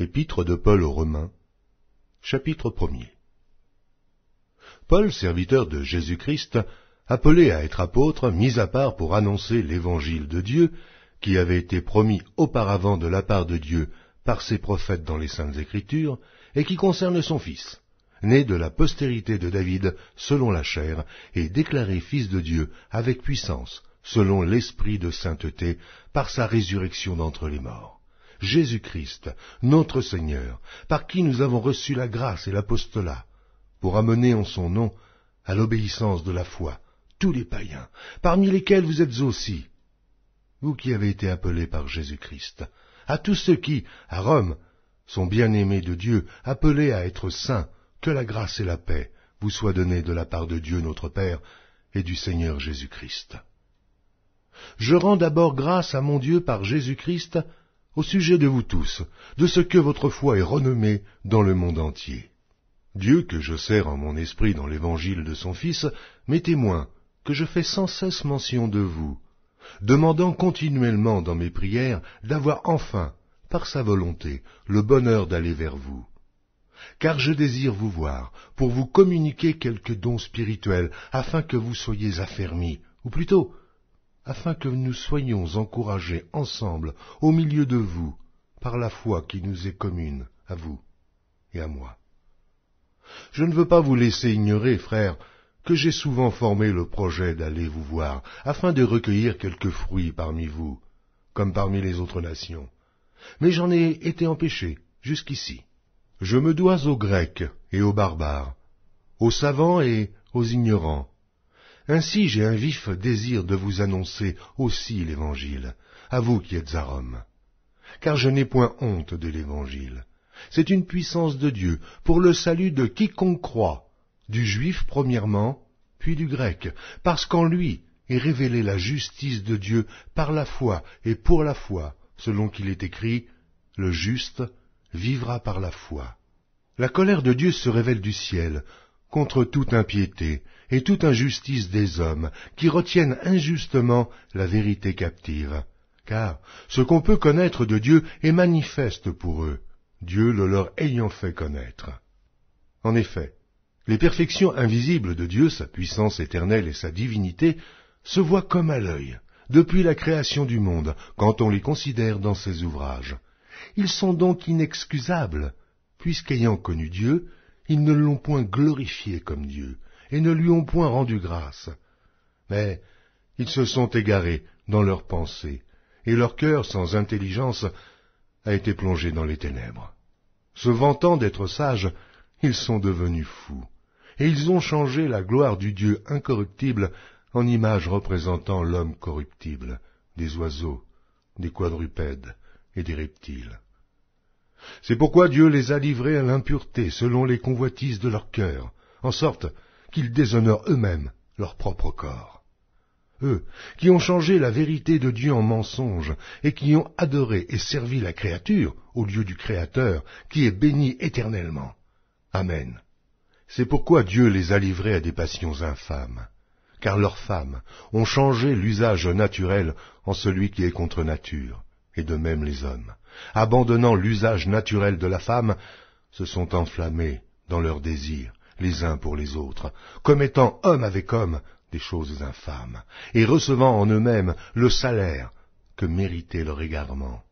Épitre de Paul aux Romains, chapitre 1 Paul, serviteur de Jésus-Christ, appelé à être apôtre, mis à part pour annoncer l'évangile de Dieu, qui avait été promis auparavant de la part de Dieu par ses prophètes dans les Saintes Écritures, et qui concerne son Fils, né de la postérité de David selon la chair, et déclaré Fils de Dieu avec puissance, selon l'Esprit de sainteté, par sa résurrection d'entre les morts Jésus-Christ, notre Seigneur, par qui nous avons reçu la grâce et l'apostolat, pour amener en son nom à l'obéissance de la foi tous les païens, parmi lesquels vous êtes aussi, vous qui avez été appelés par Jésus-Christ, à tous ceux qui, à Rome, sont bien-aimés de Dieu, appelés à être saints, que la grâce et la paix vous soient données de la part de Dieu notre Père et du Seigneur Jésus-Christ. Je rends d'abord grâce à mon Dieu par Jésus-Christ, au sujet de vous tous, de ce que votre foi est renommée dans le monde entier. Dieu, que je sers en mon esprit dans l'évangile de son Fils, m'est témoin que je fais sans cesse mention de vous, demandant continuellement dans mes prières d'avoir enfin, par sa volonté, le bonheur d'aller vers vous. Car je désire vous voir, pour vous communiquer quelques dons spirituels, afin que vous soyez affermis, ou plutôt afin que nous soyons encouragés ensemble au milieu de vous par la foi qui nous est commune à vous et à moi. Je ne veux pas vous laisser ignorer, frères, que j'ai souvent formé le projet d'aller vous voir, afin de recueillir quelques fruits parmi vous, comme parmi les autres nations. Mais j'en ai été empêché jusqu'ici. Je me dois aux Grecs et aux barbares, aux savants et aux ignorants, ainsi j'ai un vif désir de vous annoncer aussi l'Évangile, à vous qui êtes à Rome. Car je n'ai point honte de l'Évangile. C'est une puissance de Dieu pour le salut de quiconque croit, du juif premièrement, puis du grec, parce qu'en lui est révélée la justice de Dieu par la foi et pour la foi, selon qu'il est écrit, le juste vivra par la foi. La colère de Dieu se révèle du ciel contre toute impiété et toute injustice des hommes qui retiennent injustement la vérité captive, car ce qu'on peut connaître de Dieu est manifeste pour eux, Dieu le leur ayant fait connaître. En effet, les perfections invisibles de Dieu, sa puissance éternelle et sa divinité, se voient comme à l'œil, depuis la création du monde, quand on les considère dans ses ouvrages. Ils sont donc inexcusables, puisqu'ayant connu Dieu, ils ne l'ont point glorifié comme Dieu, et ne lui ont point rendu grâce. Mais ils se sont égarés dans leurs pensées, et leur cœur sans intelligence a été plongé dans les ténèbres. Se vantant d'être sages, ils sont devenus fous, et ils ont changé la gloire du Dieu incorruptible en image représentant l'homme corruptible, des oiseaux, des quadrupèdes et des reptiles. C'est pourquoi Dieu les a livrés à l'impureté selon les convoitises de leur cœur, en sorte qu'ils déshonorent eux-mêmes leur propre corps. Eux, qui ont changé la vérité de Dieu en mensonge, et qui ont adoré et servi la créature au lieu du Créateur, qui est béni éternellement. Amen. C'est pourquoi Dieu les a livrés à des passions infâmes, car leurs femmes ont changé l'usage naturel en celui qui est contre nature, et de même les hommes abandonnant l'usage naturel de la femme, se sont enflammés dans leurs désirs les uns pour les autres, commettant homme avec homme des choses infâmes, et recevant en eux-mêmes le salaire que méritait leur égarement.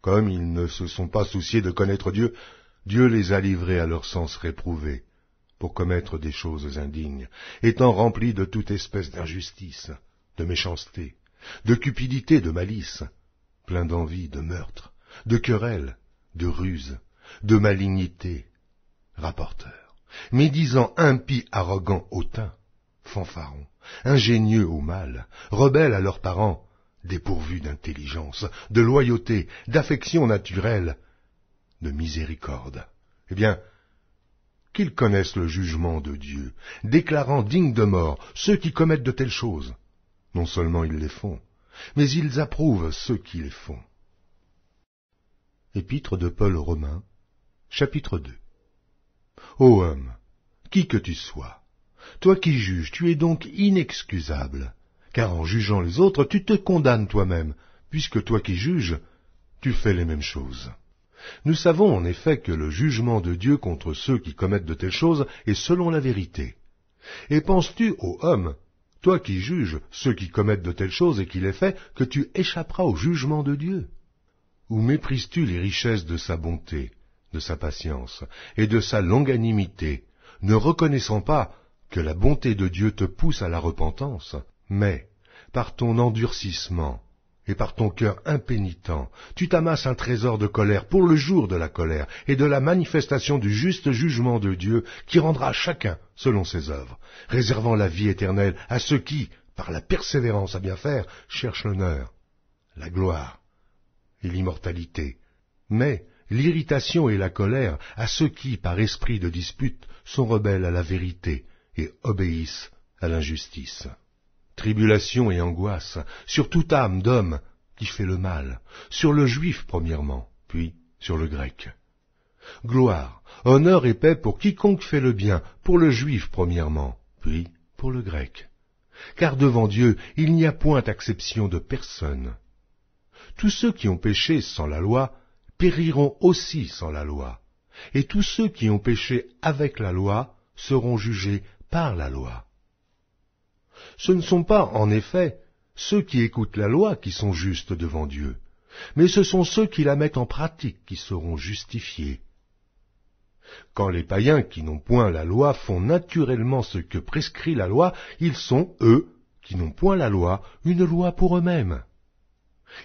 Comme ils ne se sont pas souciés de connaître Dieu, Dieu les a livrés à leur sens réprouvé, pour commettre des choses indignes, étant remplis de toute espèce d'injustice, de méchanceté, de cupidité, de malice plein d'envie, de meurtre, de querelle, de ruse, de malignité. Rapporteur, médisant, impie, arrogant, hautain, fanfaron, ingénieux au mal, rebelles à leurs parents, dépourvus d'intelligence, de loyauté, d'affection naturelle, de miséricorde. Eh bien, qu'ils connaissent le jugement de Dieu, déclarant dignes de mort ceux qui commettent de telles choses. Non seulement ils les font, mais ils approuvent ceux qui les font. Épître de Paul aux Romains, chapitre 2 Ô homme, qui que tu sois, toi qui juges, tu es donc inexcusable, car en jugeant les autres, tu te condamnes toi-même, puisque toi qui juges, tu fais les mêmes choses. Nous savons en effet que le jugement de Dieu contre ceux qui commettent de telles choses est selon la vérité. Et penses-tu, ô homme, toi qui juges ceux qui commettent de telles choses et qui les fait, que tu échapperas au jugement de Dieu Ou méprises-tu les richesses de sa bonté, de sa patience et de sa longanimité, ne reconnaissant pas que la bonté de Dieu te pousse à la repentance, mais, par ton endurcissement, et par ton cœur impénitent, tu t'amasses un trésor de colère pour le jour de la colère et de la manifestation du juste jugement de Dieu qui rendra chacun selon ses œuvres, réservant la vie éternelle à ceux qui, par la persévérance à bien faire, cherchent l'honneur, la gloire et l'immortalité, mais l'irritation et la colère à ceux qui, par esprit de dispute, sont rebelles à la vérité et obéissent à l'injustice tribulation et angoisse, sur toute âme d'homme qui fait le mal, sur le juif premièrement, puis sur le grec. Gloire, honneur et paix pour quiconque fait le bien, pour le juif premièrement, puis pour le grec. Car devant Dieu, il n'y a point acception de personne. Tous ceux qui ont péché sans la loi périront aussi sans la loi, et tous ceux qui ont péché avec la loi seront jugés par la loi. Ce ne sont pas, en effet, ceux qui écoutent la loi qui sont justes devant Dieu, mais ce sont ceux qui la mettent en pratique qui seront justifiés. Quand les païens qui n'ont point la loi font naturellement ce que prescrit la loi, ils sont, eux, qui n'ont point la loi, une loi pour eux-mêmes.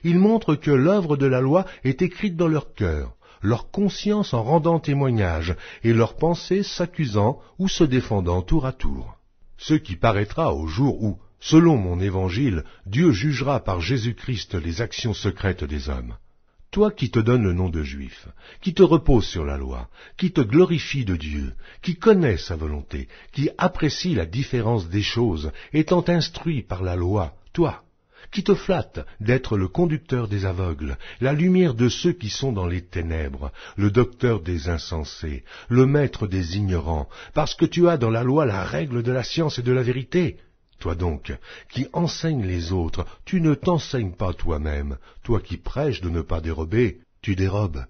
Ils montrent que l'œuvre de la loi est écrite dans leur cœur, leur conscience en rendant témoignage, et leurs pensées s'accusant ou se défendant tour à tour ce qui paraîtra au jour où, selon mon évangile, Dieu jugera par Jésus-Christ les actions secrètes des hommes. Toi qui te donnes le nom de juif, qui te repose sur la loi, qui te glorifie de Dieu, qui connais sa volonté, qui apprécie la différence des choses, étant instruit par la loi, toi, qui te flatte d'être le conducteur des aveugles, la lumière de ceux qui sont dans les ténèbres, le docteur des insensés, le maître des ignorants, parce que tu as dans la loi la règle de la science et de la vérité. Toi donc, qui enseignes les autres, tu ne t'enseignes pas toi-même. Toi qui prêches de ne pas dérober, tu dérobes.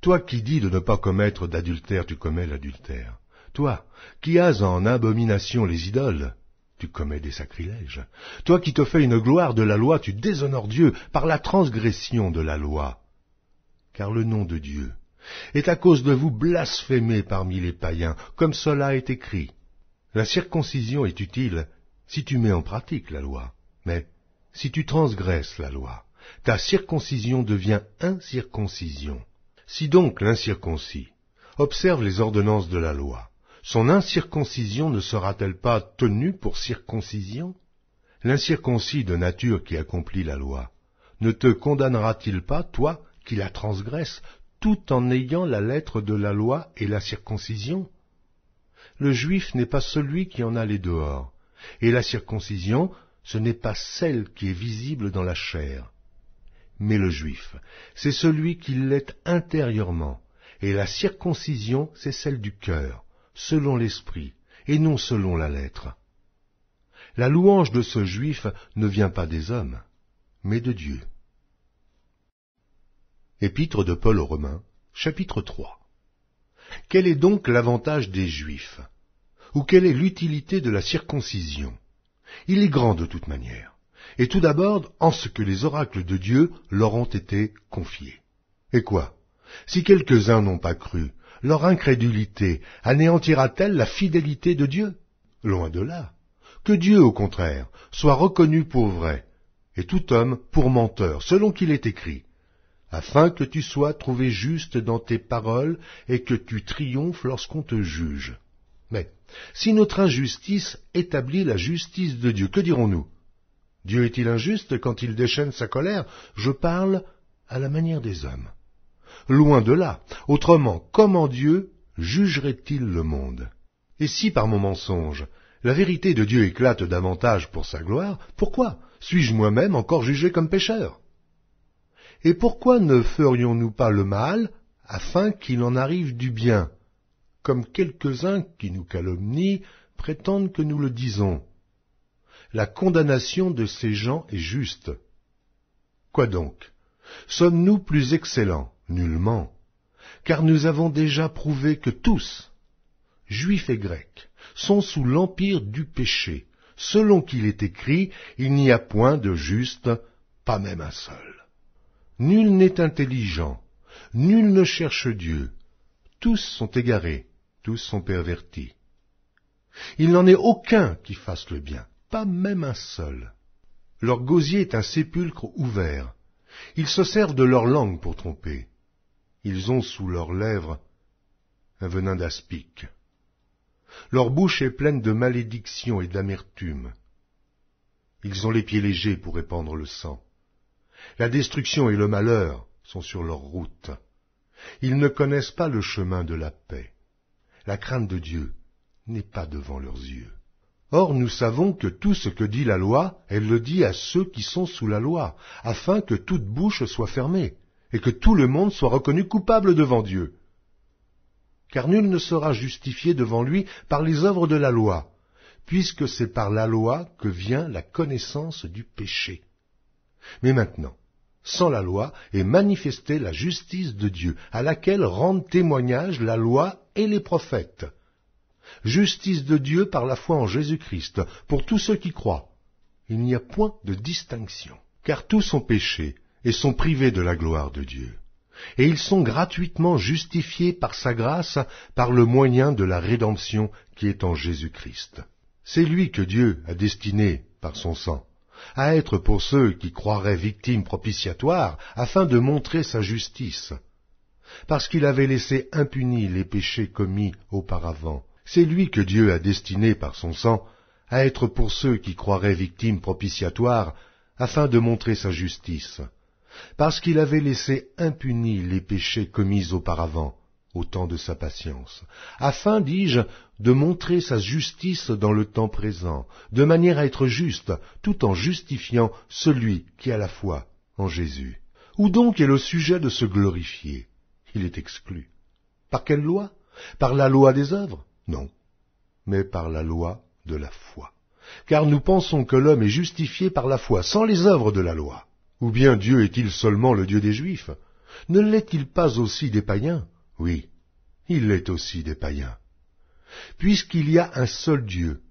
Toi qui dis de ne pas commettre d'adultère, tu commets l'adultère. Toi qui as en abomination les idoles, tu commets des sacrilèges. Toi qui te fais une gloire de la loi, tu déshonores Dieu par la transgression de la loi. Car le nom de Dieu est à cause de vous blasphémé parmi les païens, comme cela est écrit. La circoncision est utile si tu mets en pratique la loi, mais si tu transgresses la loi, ta circoncision devient incirconcision. Si donc l'incirconcis observe les ordonnances de la loi, son incirconcision ne sera-t-elle pas tenue pour circoncision L'incirconcis de nature qui accomplit la loi ne te condamnera-t-il pas, toi, qui la transgresses, tout en ayant la lettre de la loi et la circoncision Le juif n'est pas celui qui en a les dehors, et la circoncision, ce n'est pas celle qui est visible dans la chair. Mais le juif, c'est celui qui l'est intérieurement, et la circoncision, c'est celle du cœur, selon l'esprit et non selon la lettre. La louange de ce juif ne vient pas des hommes, mais de Dieu. Épître de Paul aux Romains, chapitre 3. Quel est donc l'avantage des Juifs Ou quelle est l'utilité de la circoncision Il est grand de toute manière, et tout d'abord en ce que les oracles de Dieu leur ont été confiés. Et quoi Si quelques-uns n'ont pas cru, leur incrédulité anéantira-t-elle la fidélité de Dieu Loin de là. Que Dieu, au contraire, soit reconnu pour vrai, et tout homme pour menteur, selon qu'il est écrit, afin que tu sois trouvé juste dans tes paroles et que tu triomphes lorsqu'on te juge. Mais si notre injustice établit la justice de Dieu, que dirons-nous Dieu est-il injuste quand il déchaîne sa colère Je parle à la manière des hommes. Loin de là. Autrement, comment Dieu jugerait-il le monde Et si par mon mensonge, la vérité de Dieu éclate davantage pour sa gloire, pourquoi suis-je moi-même encore jugé comme pécheur Et pourquoi ne ferions-nous pas le mal afin qu'il en arrive du bien, comme quelques-uns qui nous calomnient prétendent que nous le disons La condamnation de ces gens est juste. Quoi donc Sommes-nous plus excellents Nullement, car nous avons déjà prouvé que tous, juifs et grecs, sont sous l'empire du péché. Selon qu'il est écrit, il n'y a point de juste, pas même un seul. Nul n'est intelligent, nul ne cherche Dieu. Tous sont égarés, tous sont pervertis. Il n'en est aucun qui fasse le bien, pas même un seul. Leur gosier est un sépulcre ouvert. Ils se servent de leur langue pour tromper. Ils ont sous leurs lèvres un venin d'aspic. Leur bouche est pleine de malédiction et d'amertume. Ils ont les pieds légers pour répandre le sang. La destruction et le malheur sont sur leur route. Ils ne connaissent pas le chemin de la paix. La crainte de Dieu n'est pas devant leurs yeux. Or nous savons que tout ce que dit la loi, elle le dit à ceux qui sont sous la loi, afin que toute bouche soit fermée et que tout le monde soit reconnu coupable devant Dieu. Car nul ne sera justifié devant lui par les œuvres de la loi, puisque c'est par la loi que vient la connaissance du péché. Mais maintenant, sans la loi est manifestée la justice de Dieu, à laquelle rendent témoignage la loi et les prophètes. Justice de Dieu par la foi en Jésus-Christ, pour tous ceux qui croient. Il n'y a point de distinction, car tous ont péché et sont privés de la gloire de Dieu. Et ils sont gratuitement justifiés par sa grâce par le moyen de la rédemption qui est en Jésus-Christ. C'est lui que Dieu a destiné, par son sang, à être pour ceux qui croiraient victimes propitiatoires, afin de montrer sa justice. Parce qu'il avait laissé impunis les péchés commis auparavant, c'est lui que Dieu a destiné par son sang à être pour ceux qui croiraient victimes propitiatoires, afin de montrer sa justice, parce qu'il avait laissé impunis les péchés commis auparavant, au temps de sa patience, afin, dis-je, de montrer sa justice dans le temps présent, de manière à être juste, tout en justifiant celui qui a la foi en Jésus. Où donc est le sujet de se glorifier Il est exclu. Par quelle loi Par la loi des œuvres Non, mais par la loi de la foi. Car nous pensons que l'homme est justifié par la foi, sans les œuvres de la loi. Ou bien Dieu est-il seulement le Dieu des Juifs Ne l'est-il pas aussi des païens Oui, il l'est aussi des païens. Puisqu'il y a un seul Dieu,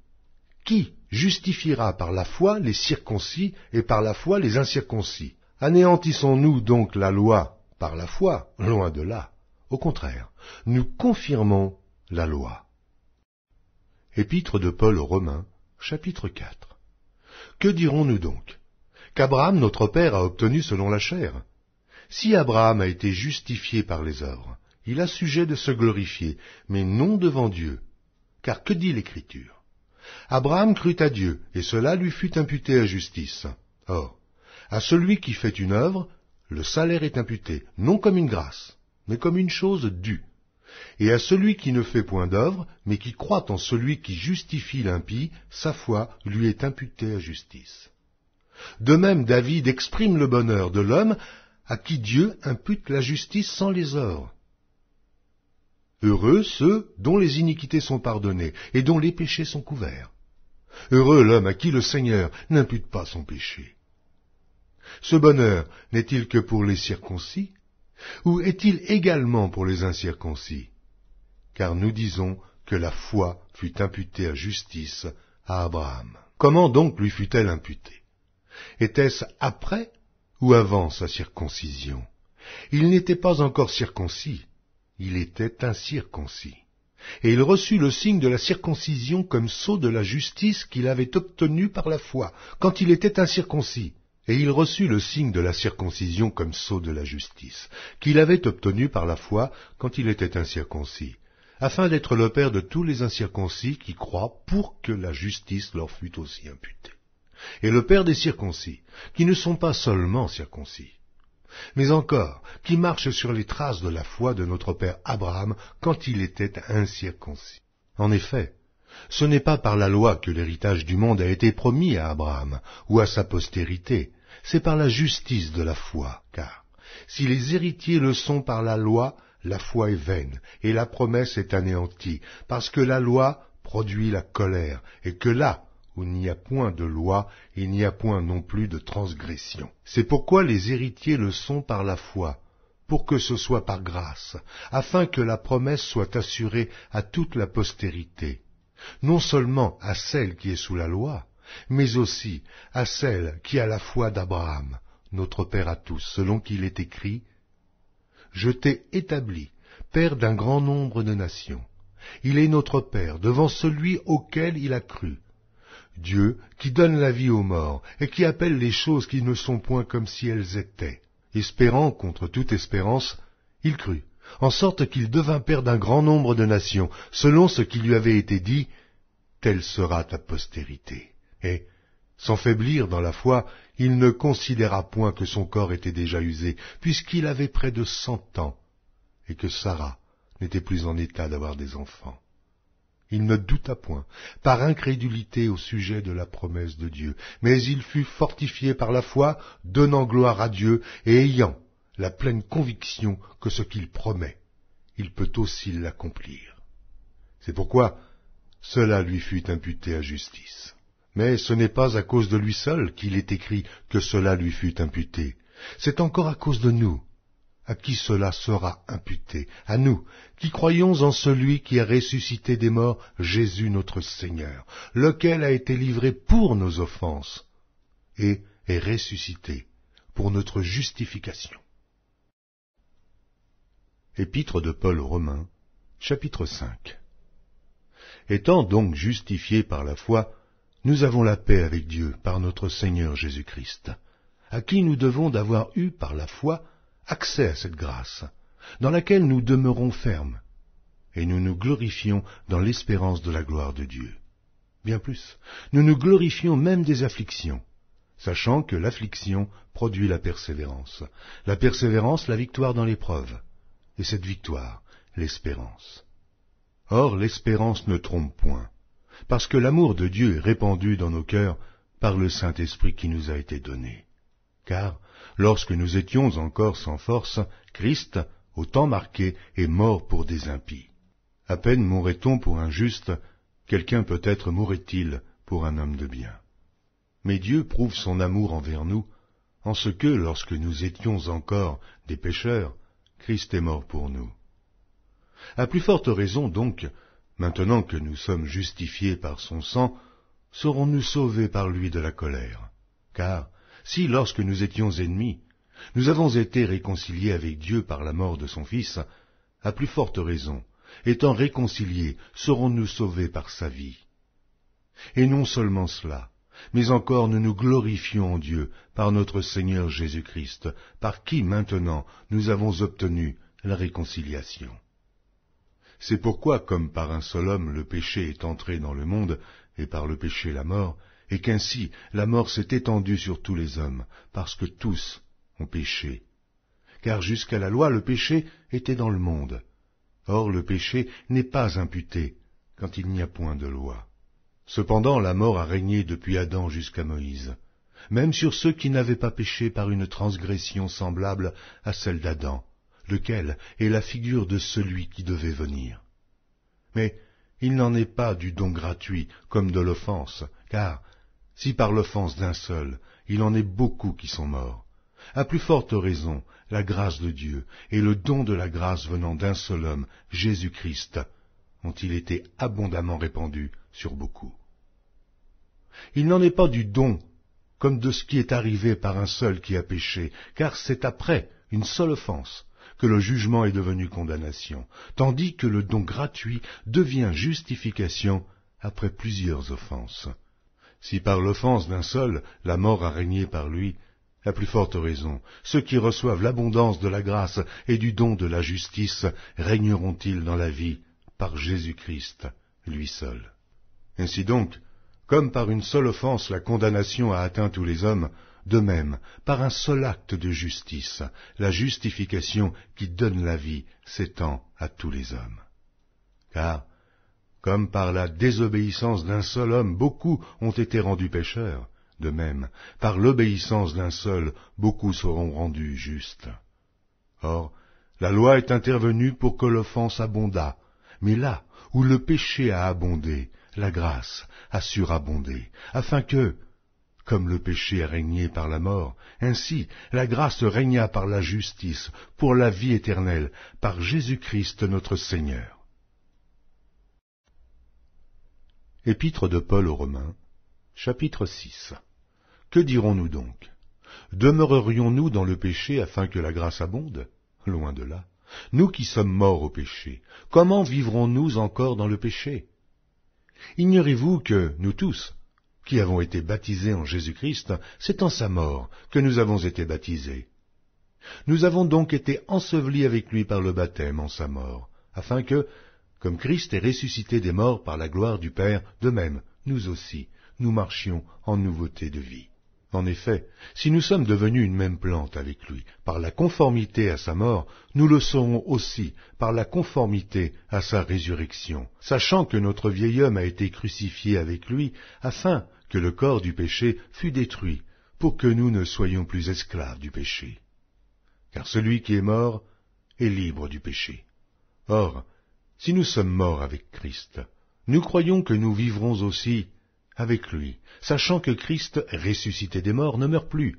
qui justifiera par la foi les circoncis et par la foi les incirconcis Anéantissons-nous donc la loi par la foi Loin de là. Au contraire, nous confirmons la loi. Épître de Paul aux Romains, chapitre 4. Que dirons-nous donc qu'Abraham notre Père a obtenu selon la chair. Si Abraham a été justifié par les œuvres, il a sujet de se glorifier, mais non devant Dieu. Car que dit l'Écriture Abraham crut à Dieu, et cela lui fut imputé à justice. Or, à celui qui fait une œuvre, le salaire est imputé, non comme une grâce, mais comme une chose due. Et à celui qui ne fait point d'œuvre, mais qui croit en celui qui justifie l'impie, sa foi lui est imputée à justice. De même, David exprime le bonheur de l'homme à qui Dieu impute la justice sans les ors. Heureux ceux dont les iniquités sont pardonnées et dont les péchés sont couverts. Heureux l'homme à qui le Seigneur n'impute pas son péché. Ce bonheur n'est-il que pour les circoncis ou est-il également pour les incirconcis Car nous disons que la foi fut imputée à justice à Abraham. Comment donc lui fut-elle imputée était-ce après ou avant sa circoncision Il n'était pas encore circoncis, il était incirconcis. Et il reçut le signe de la circoncision comme sceau de la justice qu'il avait obtenu par la foi, quand il était incirconcis. Et il reçut le signe de la circoncision comme sceau de la justice, qu'il avait obtenu par la foi quand il était incirconcis, afin d'être le père de tous les incirconcis qui croient pour que la justice leur fût aussi imputée et le Père des circoncis, qui ne sont pas seulement circoncis, mais encore qui marchent sur les traces de la foi de notre Père Abraham quand il était incirconcis. En effet, ce n'est pas par la loi que l'héritage du monde a été promis à Abraham ou à sa postérité, c'est par la justice de la foi, car si les héritiers le sont par la loi, la foi est vaine, et la promesse est anéantie, parce que la loi produit la colère, et que là, où il n'y a point de loi, il n'y a point non plus de transgression. C'est pourquoi les héritiers le sont par la foi, pour que ce soit par grâce, afin que la promesse soit assurée à toute la postérité, non seulement à celle qui est sous la loi, mais aussi à celle qui a la foi d'Abraham, notre Père à tous, selon qu'il est écrit, Je t'ai établi, Père d'un grand nombre de nations. Il est notre Père devant celui auquel il a cru, Dieu qui donne la vie aux morts et qui appelle les choses qui ne sont point comme si elles étaient. Espérant contre toute espérance, il crut, en sorte qu'il devint père d'un grand nombre de nations, selon ce qui lui avait été dit, Telle sera ta postérité. Et, sans faiblir dans la foi, il ne considéra point que son corps était déjà usé, puisqu'il avait près de cent ans, et que Sarah n'était plus en état d'avoir des enfants. Il ne douta point, par incrédulité au sujet de la promesse de Dieu, mais il fut fortifié par la foi, donnant gloire à Dieu et ayant la pleine conviction que ce qu'il promet, il peut aussi l'accomplir. C'est pourquoi cela lui fut imputé à justice. Mais ce n'est pas à cause de lui seul qu'il est écrit que cela lui fut imputé, c'est encore à cause de nous, à qui cela sera imputé, à nous, qui croyons en celui qui a ressuscité des morts, Jésus notre Seigneur, lequel a été livré pour nos offenses, et est ressuscité pour notre justification. Épître de Paul aux chapitre 5 Étant donc justifiés par la foi, nous avons la paix avec Dieu par notre Seigneur Jésus-Christ, à qui nous devons d'avoir eu par la foi accès à cette grâce, dans laquelle nous demeurons fermes, et nous nous glorifions dans l'espérance de la gloire de Dieu. Bien plus, nous nous glorifions même des afflictions, sachant que l'affliction produit la persévérance, la persévérance la victoire dans l'épreuve, et cette victoire l'espérance. Or l'espérance ne trompe point, parce que l'amour de Dieu est répandu dans nos cœurs par le Saint-Esprit qui nous a été donné. Car lorsque nous étions encore sans force, Christ, au temps marqué, est mort pour des impies. À peine mourrait-on pour un juste, quelqu'un peut-être mourrait-il pour un homme de bien. Mais Dieu prouve son amour envers nous, en ce que, lorsque nous étions encore des pécheurs, Christ est mort pour nous. À plus forte raison donc, maintenant que nous sommes justifiés par son sang, serons-nous sauvés par lui de la colère, car si lorsque nous étions ennemis, nous avons été réconciliés avec Dieu par la mort de son Fils, à plus forte raison, étant réconciliés, serons-nous sauvés par sa vie. Et non seulement cela, mais encore nous nous glorifions en Dieu par notre Seigneur Jésus-Christ, par qui maintenant nous avons obtenu la réconciliation. C'est pourquoi, comme par un seul homme le péché est entré dans le monde, et par le péché la mort, et qu'ainsi la mort s'est étendue sur tous les hommes, parce que tous ont péché. Car jusqu'à la loi le péché était dans le monde. Or le péché n'est pas imputé quand il n'y a point de loi. Cependant la mort a régné depuis Adam jusqu'à Moïse, même sur ceux qui n'avaient pas péché par une transgression semblable à celle d'Adam, lequel est la figure de celui qui devait venir. Mais il n'en est pas du don gratuit comme de l'offense, car si par l'offense d'un seul, il en est beaucoup qui sont morts, à plus forte raison, la grâce de Dieu et le don de la grâce venant d'un seul homme, Jésus-Christ, ont-ils été abondamment répandus sur beaucoup. Il n'en est pas du don comme de ce qui est arrivé par un seul qui a péché, car c'est après une seule offense que le jugement est devenu condamnation, tandis que le don gratuit devient justification après plusieurs offenses. Si par l'offense d'un seul la mort a régné par lui, la plus forte raison, ceux qui reçoivent l'abondance de la grâce et du don de la justice régneront-ils dans la vie par Jésus-Christ, lui seul. Ainsi donc, comme par une seule offense la condamnation a atteint tous les hommes, de même, par un seul acte de justice, la justification qui donne la vie s'étend à tous les hommes. Car, comme par la désobéissance d'un seul homme, beaucoup ont été rendus pécheurs, de même, par l'obéissance d'un seul, beaucoup seront rendus justes. Or, la loi est intervenue pour que l'offense abondât, mais là où le péché a abondé, la grâce a surabondé, afin que, comme le péché a régné par la mort, ainsi la grâce régna par la justice, pour la vie éternelle, par Jésus-Christ notre Seigneur. Épître de Paul aux Romains, chapitre 6 Que dirons-nous donc Demeurerions-nous dans le péché afin que la grâce abonde Loin de là. Nous qui sommes morts au péché, comment vivrons-nous encore dans le péché Ignorez-vous que nous tous, qui avons été baptisés en Jésus-Christ, c'est en sa mort que nous avons été baptisés. Nous avons donc été ensevelis avec lui par le baptême en sa mort, afin que, comme Christ est ressuscité des morts par la gloire du Père, de même, nous aussi, nous marchions en nouveauté de vie. En effet, si nous sommes devenus une même plante avec lui par la conformité à sa mort, nous le serons aussi par la conformité à sa résurrection, sachant que notre vieil homme a été crucifié avec lui, afin que le corps du péché fût détruit, pour que nous ne soyons plus esclaves du péché. Car celui qui est mort est libre du péché. Or, si nous sommes morts avec Christ, nous croyons que nous vivrons aussi avec lui, sachant que Christ, ressuscité des morts, ne meurt plus.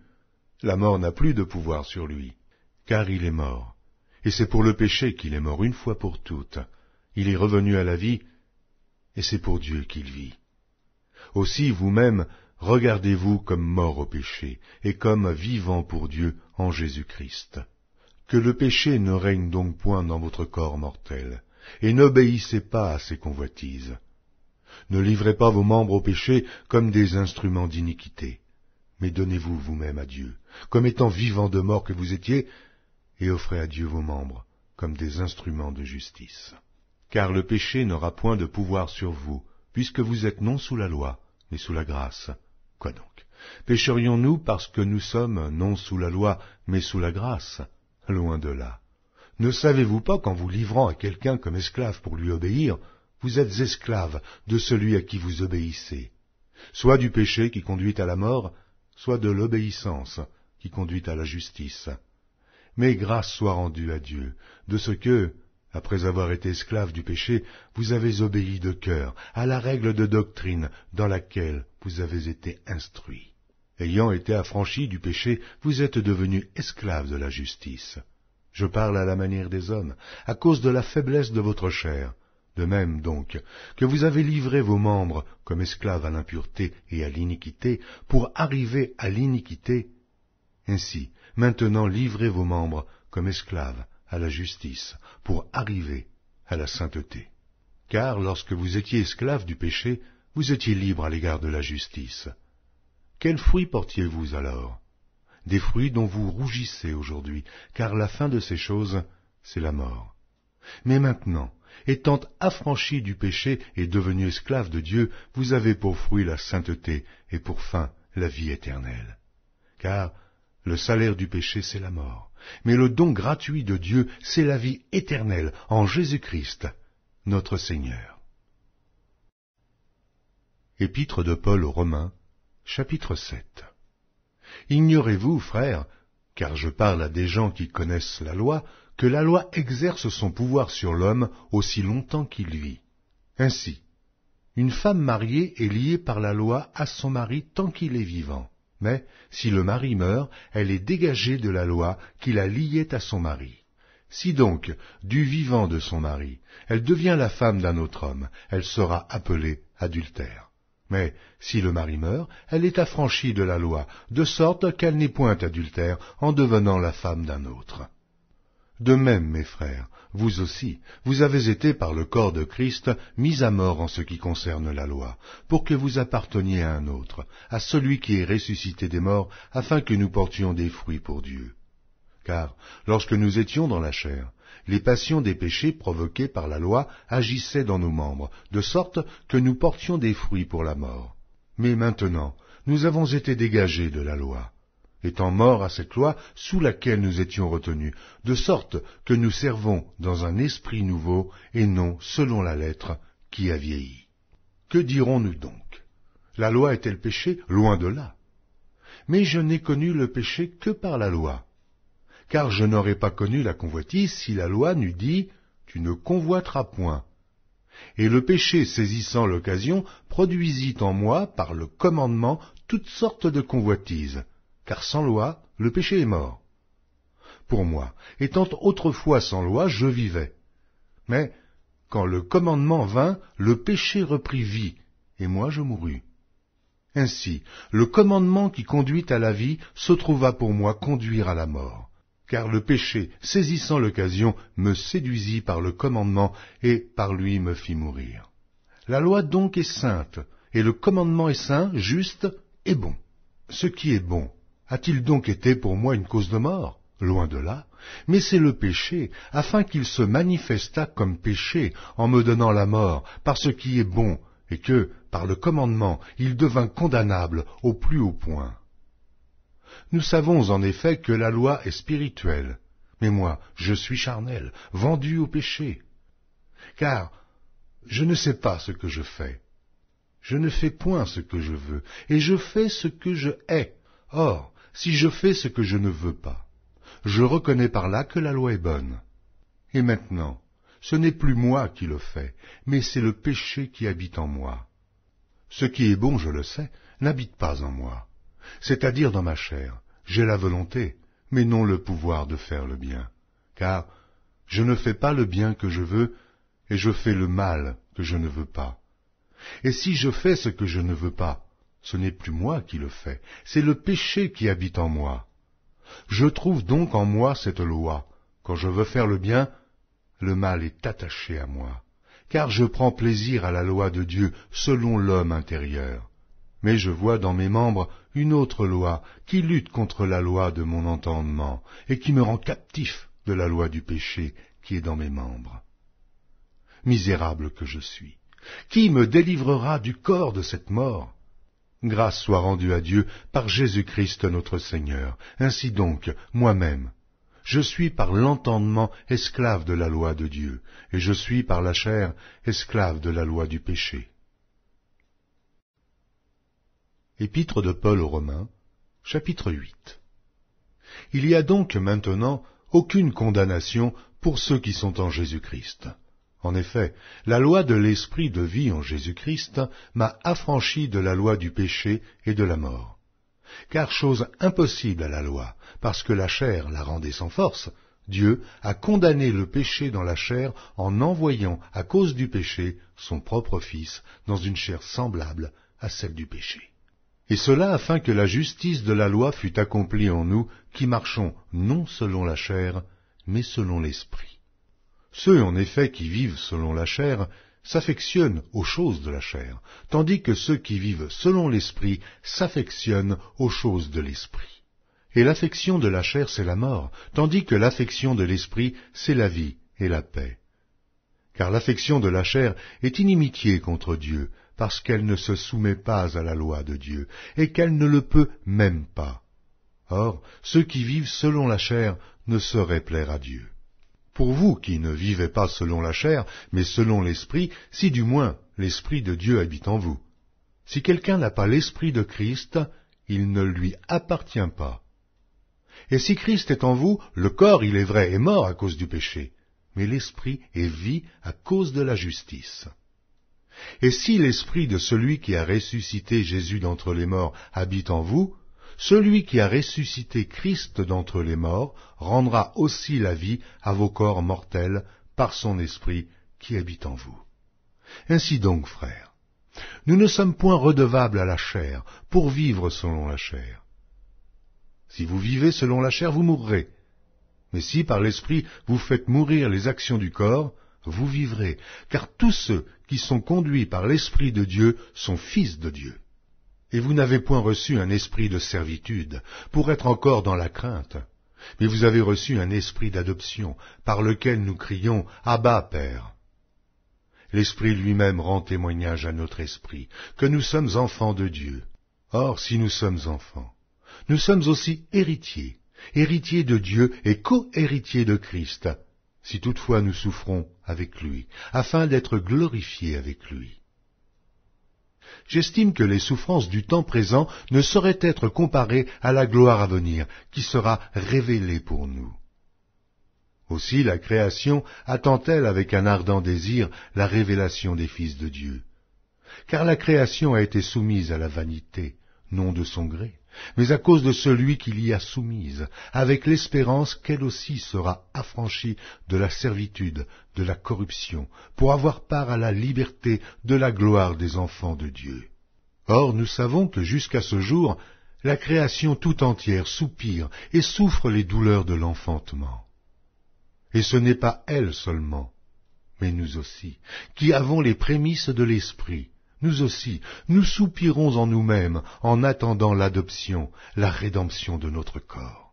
La mort n'a plus de pouvoir sur lui, car il est mort. Et c'est pour le péché qu'il est mort une fois pour toutes. Il est revenu à la vie, et c'est pour Dieu qu'il vit. Aussi vous-même, regardez-vous comme mort au péché, et comme vivant pour Dieu en Jésus-Christ. Que le péché ne règne donc point dans votre corps mortel, et n'obéissez pas à ces convoitises. Ne livrez pas vos membres au péché comme des instruments d'iniquité, mais donnez-vous vous-même à Dieu, comme étant vivant de mort que vous étiez, et offrez à Dieu vos membres comme des instruments de justice. Car le péché n'aura point de pouvoir sur vous, puisque vous êtes non sous la loi, mais sous la grâce. Quoi donc Pécherions-nous parce que nous sommes non sous la loi, mais sous la grâce Loin de là. Ne savez-vous pas qu'en vous livrant à quelqu'un comme esclave pour lui obéir, vous êtes esclave de celui à qui vous obéissez, soit du péché qui conduit à la mort, soit de l'obéissance qui conduit à la justice. Mais grâce soit rendue à Dieu de ce que, après avoir été esclave du péché, vous avez obéi de cœur à la règle de doctrine dans laquelle vous avez été instruit. Ayant été affranchi du péché, vous êtes devenu esclave de la justice je parle à la manière des hommes, à cause de la faiblesse de votre chair. De même donc, que vous avez livré vos membres comme esclaves à l'impureté et à l'iniquité, pour arriver à l'iniquité, ainsi, maintenant livrez vos membres comme esclaves à la justice, pour arriver à la sainteté. Car lorsque vous étiez esclaves du péché, vous étiez libres à l'égard de la justice. Quel fruit portiez-vous alors des fruits dont vous rougissez aujourd'hui, car la fin de ces choses, c'est la mort. Mais maintenant, étant affranchis du péché et devenus esclaves de Dieu, vous avez pour fruit la sainteté et pour fin la vie éternelle. Car le salaire du péché, c'est la mort, mais le don gratuit de Dieu, c'est la vie éternelle en Jésus-Christ, notre Seigneur. Épître de Paul aux Romains, chapitre 7 Ignorez-vous, frères, car je parle à des gens qui connaissent la loi, que la loi exerce son pouvoir sur l'homme aussi longtemps qu'il vit. Ainsi, une femme mariée est liée par la loi à son mari tant qu'il est vivant, mais si le mari meurt, elle est dégagée de la loi qui la liait à son mari. Si donc, du vivant de son mari, elle devient la femme d'un autre homme, elle sera appelée adultère. Mais si le mari meurt, elle est affranchie de la loi, de sorte qu'elle n'est point adultère en devenant la femme d'un autre. De même, mes frères, vous aussi, vous avez été par le corps de Christ mis à mort en ce qui concerne la loi, pour que vous apparteniez à un autre, à celui qui est ressuscité des morts, afin que nous portions des fruits pour Dieu. Car, lorsque nous étions dans la chair, les passions des péchés provoquées par la loi agissaient dans nos membres, de sorte que nous portions des fruits pour la mort. Mais maintenant, nous avons été dégagés de la loi, étant morts à cette loi sous laquelle nous étions retenus, de sorte que nous servons dans un esprit nouveau et non selon la lettre qui a vieilli. Que dirons-nous donc La loi est-elle péché Loin de là. Mais je n'ai connu le péché que par la loi car je n'aurais pas connu la convoitise si la loi n'eût dit Tu ne convoiteras point. Et le péché, saisissant l'occasion, produisit en moi, par le commandement, toutes sortes de convoitises, car sans loi, le péché est mort. Pour moi, étant autrefois sans loi, je vivais. Mais, quand le commandement vint, le péché reprit vie, et moi je mourus. Ainsi, le commandement qui conduit à la vie se trouva pour moi conduire à la mort car le péché, saisissant l'occasion, me séduisit par le commandement et par lui me fit mourir. La loi donc est sainte, et le commandement est saint, juste et bon. Ce qui est bon, a-t-il donc été pour moi une cause de mort Loin de là. Mais c'est le péché, afin qu'il se manifestât comme péché, en me donnant la mort, par ce qui est bon, et que, par le commandement, il devint condamnable au plus haut point. Nous savons en effet que la loi est spirituelle, mais moi, je suis charnel, vendu au péché. Car je ne sais pas ce que je fais. Je ne fais point ce que je veux, et je fais ce que je hais. Or, si je fais ce que je ne veux pas, je reconnais par là que la loi est bonne. Et maintenant, ce n'est plus moi qui le fais, mais c'est le péché qui habite en moi. Ce qui est bon, je le sais, n'habite pas en moi c'est-à-dire dans ma chair. J'ai la volonté, mais non le pouvoir de faire le bien. Car je ne fais pas le bien que je veux, et je fais le mal que je ne veux pas. Et si je fais ce que je ne veux pas, ce n'est plus moi qui le fais, c'est le péché qui habite en moi. Je trouve donc en moi cette loi. Quand je veux faire le bien, le mal est attaché à moi, car je prends plaisir à la loi de Dieu selon l'homme intérieur mais je vois dans mes membres une autre loi qui lutte contre la loi de mon entendement, et qui me rend captif de la loi du péché qui est dans mes membres. Misérable que je suis, qui me délivrera du corps de cette mort Grâce soit rendue à Dieu par Jésus-Christ notre Seigneur. Ainsi donc, moi-même, je suis par l'entendement esclave de la loi de Dieu, et je suis par la chair esclave de la loi du péché. Épître de Paul aux Romains, chapitre 8 Il y a donc maintenant aucune condamnation pour ceux qui sont en Jésus-Christ. En effet, la loi de l'esprit de vie en Jésus-Christ m'a affranchi de la loi du péché et de la mort. Car chose impossible à la loi, parce que la chair la rendait sans force, Dieu a condamné le péché dans la chair en envoyant, à cause du péché, son propre Fils dans une chair semblable à celle du péché et cela afin que la justice de la loi fût accomplie en nous qui marchons non selon la chair, mais selon l'esprit. Ceux en effet qui vivent selon la chair s'affectionnent aux choses de la chair, tandis que ceux qui vivent selon l'esprit s'affectionnent aux choses de l'esprit. Et l'affection de la chair, c'est la mort, tandis que l'affection de l'esprit, c'est la vie et la paix. Car l'affection de la chair est inimitié contre Dieu, parce qu'elle ne se soumet pas à la loi de Dieu, et qu'elle ne le peut même pas. Or, ceux qui vivent selon la chair ne sauraient plaire à Dieu. Pour vous qui ne vivez pas selon la chair, mais selon l'Esprit, si du moins l'Esprit de Dieu habite en vous. Si quelqu'un n'a pas l'Esprit de Christ, il ne lui appartient pas. Et si Christ est en vous, le corps, il est vrai, est mort à cause du péché, mais l'Esprit est vie à cause de la justice. Et si l'esprit de celui qui a ressuscité Jésus d'entre les morts habite en vous, celui qui a ressuscité Christ d'entre les morts rendra aussi la vie à vos corps mortels par son esprit qui habite en vous. Ainsi donc, frères, nous ne sommes point redevables à la chair pour vivre selon la chair. Si vous vivez selon la chair, vous mourrez. Mais si par l'esprit vous faites mourir les actions du corps, vous vivrez, car tous ceux qui sont conduits par l'Esprit de Dieu sont fils de Dieu. Et vous n'avez point reçu un esprit de servitude, pour être encore dans la crainte, mais vous avez reçu un esprit d'adoption, par lequel nous crions Abba, Père. L'Esprit lui-même rend témoignage à notre esprit que nous sommes enfants de Dieu. Or, si nous sommes enfants, nous sommes aussi héritiers, héritiers de Dieu et co-héritiers de Christ, si toutefois nous souffrons, avec lui, afin d'être glorifié avec lui. J'estime que les souffrances du temps présent ne sauraient être comparées à la gloire à venir, qui sera révélée pour nous. Aussi la création attend-elle avec un ardent désir la révélation des fils de Dieu, car la création a été soumise à la vanité, non de son gré mais à cause de celui qui l'y a soumise, avec l'espérance qu'elle aussi sera affranchie de la servitude, de la corruption, pour avoir part à la liberté de la gloire des enfants de Dieu. Or nous savons que jusqu'à ce jour, la création tout entière soupire et souffre les douleurs de l'enfantement. Et ce n'est pas elle seulement, mais nous aussi, qui avons les prémices de l'Esprit. Nous aussi, nous soupirons en nous-mêmes en attendant l'adoption, la rédemption de notre corps.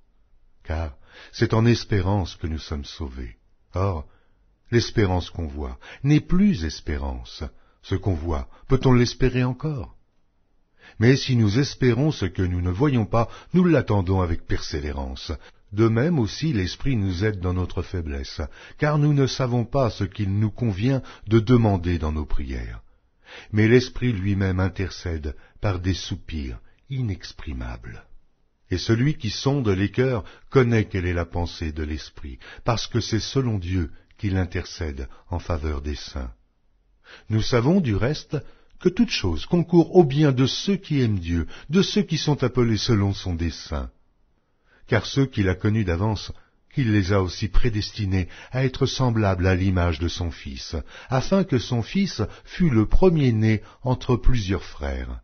Car c'est en espérance que nous sommes sauvés. Or, l'espérance qu'on voit n'est plus espérance. Ce qu'on voit, peut-on l'espérer encore Mais si nous espérons ce que nous ne voyons pas, nous l'attendons avec persévérance. De même aussi l'Esprit nous aide dans notre faiblesse, car nous ne savons pas ce qu'il nous convient de demander dans nos prières mais l'Esprit lui-même intercède par des soupirs inexprimables. Et celui qui sonde les cœurs connaît quelle est la pensée de l'Esprit, parce que c'est selon Dieu qu'il intercède en faveur des saints. Nous savons du reste que toute chose concourt au bien de ceux qui aiment Dieu, de ceux qui sont appelés selon son dessein. Car ceux qu'il a connus d'avance il les a aussi prédestinés à être semblables à l'image de son Fils, afin que son Fils fût le premier-né entre plusieurs frères.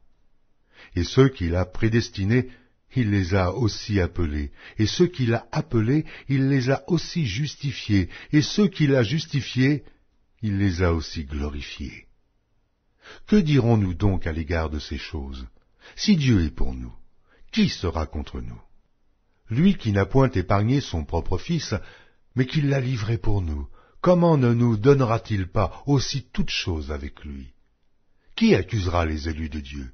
Et ceux qu'il a prédestinés, il les a aussi appelés, et ceux qu'il a appelés, il les a aussi justifiés, et ceux qu'il a justifiés, il les a aussi glorifiés. Que dirons-nous donc à l'égard de ces choses Si Dieu est pour nous, qui sera contre nous lui qui n'a point épargné son propre Fils, mais qui l'a livré pour nous, comment ne nous donnera-t-il pas aussi toutes choses avec lui Qui accusera les élus de Dieu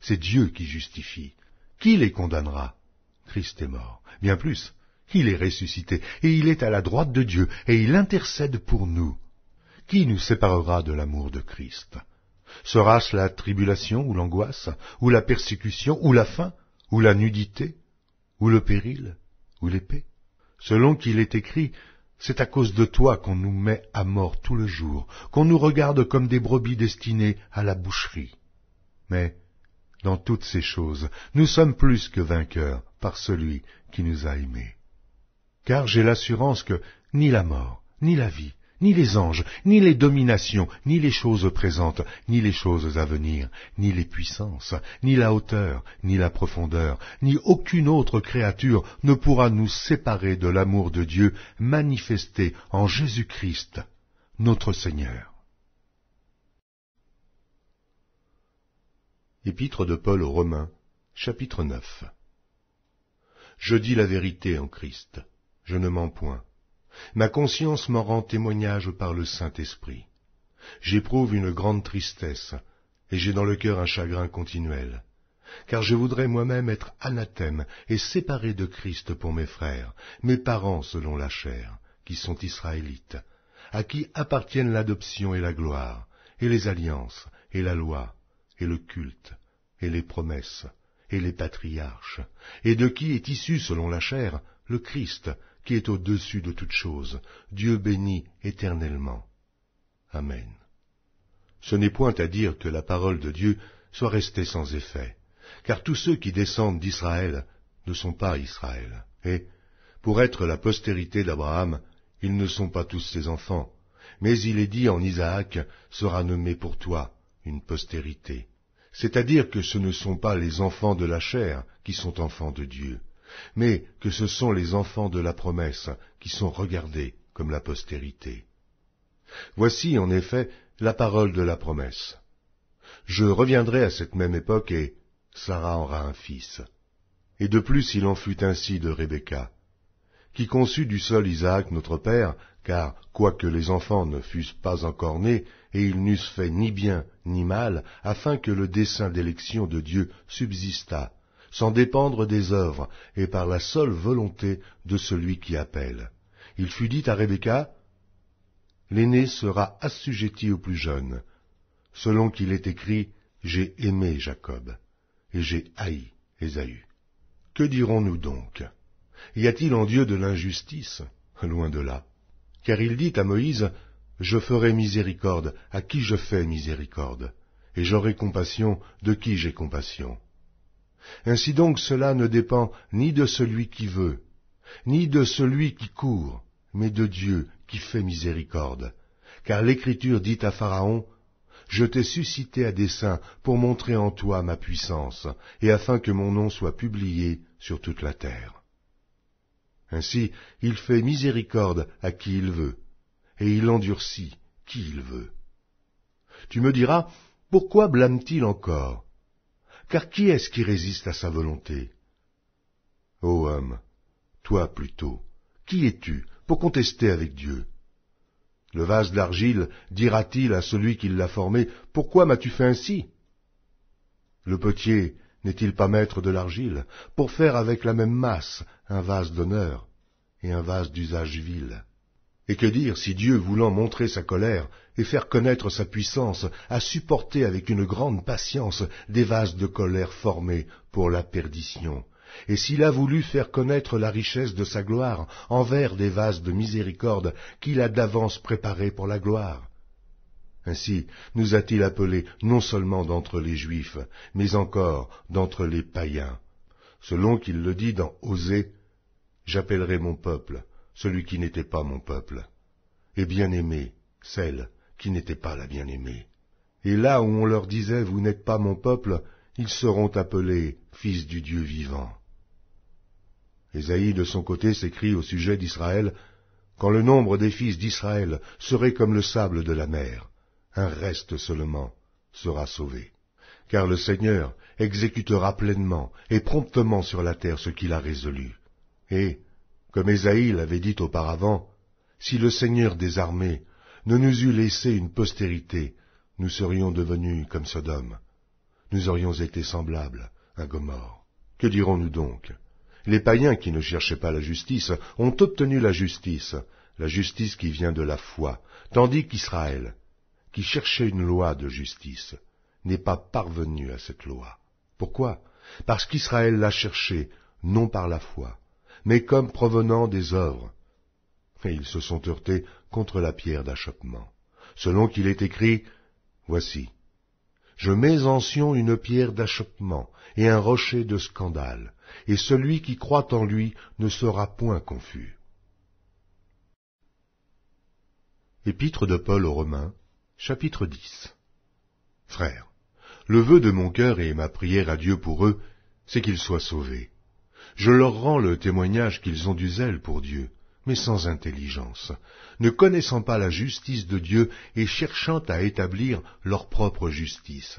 C'est Dieu qui justifie. Qui les condamnera Christ est mort. Bien plus, il est ressuscité, et il est à la droite de Dieu, et il intercède pour nous. Qui nous séparera de l'amour de Christ Sera-ce la tribulation ou l'angoisse, ou la persécution, ou la faim, ou la nudité, ou le péril, ou l'épée. Selon qu'il est écrit, c'est à cause de toi qu'on nous met à mort tout le jour, qu'on nous regarde comme des brebis destinées à la boucherie. Mais, dans toutes ces choses, nous sommes plus que vainqueurs par celui qui nous a aimés. Car j'ai l'assurance que ni la mort, ni la vie, ni les anges, ni les dominations, ni les choses présentes, ni les choses à venir, ni les puissances, ni la hauteur, ni la profondeur, ni aucune autre créature ne pourra nous séparer de l'amour de Dieu manifesté en Jésus-Christ, notre Seigneur. Épître de Paul aux Romains, chapitre 9 Je dis la vérité en Christ, je ne mens point Ma conscience m'en rend témoignage par le Saint-Esprit. J'éprouve une grande tristesse, et j'ai dans le cœur un chagrin continuel, car je voudrais moi-même être anathème et séparé de Christ pour mes frères, mes parents selon la chair, qui sont israélites, à qui appartiennent l'adoption et la gloire, et les alliances, et la loi, et le culte, et les promesses, et les patriarches, et de qui est issu selon la chair le Christ, qui est au-dessus de toute chose. Dieu bénit éternellement. Amen. Ce n'est point à dire que la parole de Dieu soit restée sans effet, car tous ceux qui descendent d'Israël ne sont pas Israël, et, pour être la postérité d'Abraham, ils ne sont pas tous ses enfants, mais il est dit en Isaac sera nommé pour toi une postérité. C'est-à-dire que ce ne sont pas les enfants de la chair qui sont enfants de Dieu, mais que ce sont les enfants de la promesse qui sont regardés comme la postérité. Voici, en effet, la parole de la promesse. Je reviendrai à cette même époque et Sarah aura un fils. Et de plus il en fut ainsi de Rebecca, qui conçut du seul Isaac notre père, car quoique les enfants ne fussent pas encore nés, et ils n'eussent fait ni bien ni mal, afin que le dessein d'élection de Dieu subsistât sans dépendre des œuvres, et par la seule volonté de celui qui appelle. Il fut dit à Rebecca, L'aîné sera assujetti au plus jeune, selon qu'il est écrit, J'ai aimé Jacob, et j'ai haï Ésaü. Que dirons-nous donc Y a-t-il en Dieu de l'injustice Loin de là. Car il dit à Moïse, Je ferai miséricorde à qui je fais miséricorde, et j'aurai compassion de qui j'ai compassion. Ainsi donc cela ne dépend ni de celui qui veut, ni de celui qui court, mais de Dieu qui fait miséricorde. Car l'Écriture dit à Pharaon, Je t'ai suscité à dessein pour montrer en toi ma puissance, et afin que mon nom soit publié sur toute la terre. Ainsi, il fait miséricorde à qui il veut, et il endurcit qui il veut. Tu me diras, pourquoi blâme-t-il encore car qui est-ce qui résiste à sa volonté Ô homme, toi plutôt, qui es-tu pour contester avec Dieu Le vase d'argile dira-t-il à celui qui l'a formé, Pourquoi m'as-tu fait ainsi Le potier n'est-il pas maître de l'argile pour faire avec la même masse un vase d'honneur et un vase d'usage vil et que dire si Dieu, voulant montrer sa colère et faire connaître sa puissance, a supporté avec une grande patience des vases de colère formés pour la perdition, et s'il a voulu faire connaître la richesse de sa gloire envers des vases de miséricorde qu'il a d'avance préparés pour la gloire. Ainsi nous a-t-il appelés non seulement d'entre les Juifs, mais encore d'entre les païens. Selon qu'il le dit dans Osée, J'appellerai mon peuple, celui qui n'était pas mon peuple, et bien aimé, celle qui n'était pas la bien-aimée. Et là où on leur disait Vous n'êtes pas mon peuple, ils seront appelés fils du Dieu vivant. Ésaïe de son côté s'écrit au sujet d'Israël Quand le nombre des fils d'Israël serait comme le sable de la mer, un reste seulement sera sauvé. Car le Seigneur exécutera pleinement et promptement sur la terre ce qu'il a résolu. Et, comme Ésaïe l'avait dit auparavant, si le Seigneur des armées ne nous eût laissé une postérité, nous serions devenus comme Sodome. Nous aurions été semblables à Gomorre. Que dirons-nous donc Les païens qui ne cherchaient pas la justice ont obtenu la justice, la justice qui vient de la foi, tandis qu'Israël, qui cherchait une loi de justice, n'est pas parvenu à cette loi. Pourquoi Parce qu'Israël l'a cherchée non par la foi, mais comme provenant des œuvres. Et ils se sont heurtés contre la pierre d'achoppement. Selon qu'il est écrit, Voici, je mets en Sion une pierre d'achoppement et un rocher de scandale, et celui qui croit en lui ne sera point confus. Épître de Paul aux Romains, chapitre 10 Frères, le vœu de mon cœur et ma prière à Dieu pour eux, c'est qu'ils soient sauvés. Je leur rends le témoignage qu'ils ont du zèle pour Dieu, mais sans intelligence, ne connaissant pas la justice de Dieu et cherchant à établir leur propre justice.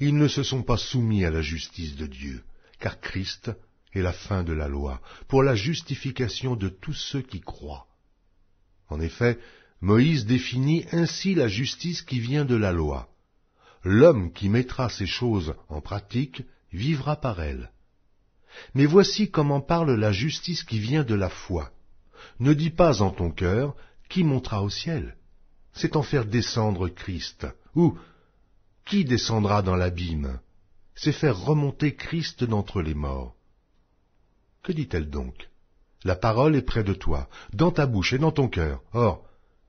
Ils ne se sont pas soumis à la justice de Dieu, car Christ est la fin de la loi, pour la justification de tous ceux qui croient. En effet, Moïse définit ainsi la justice qui vient de la loi. L'homme qui mettra ces choses en pratique vivra par elles. Mais voici comment parle la justice qui vient de la foi. Ne dis pas en ton cœur, qui montera au ciel C'est en faire descendre Christ. Ou, qui descendra dans l'abîme C'est faire remonter Christ d'entre les morts. Que dit-elle donc La parole est près de toi, dans ta bouche et dans ton cœur. Or,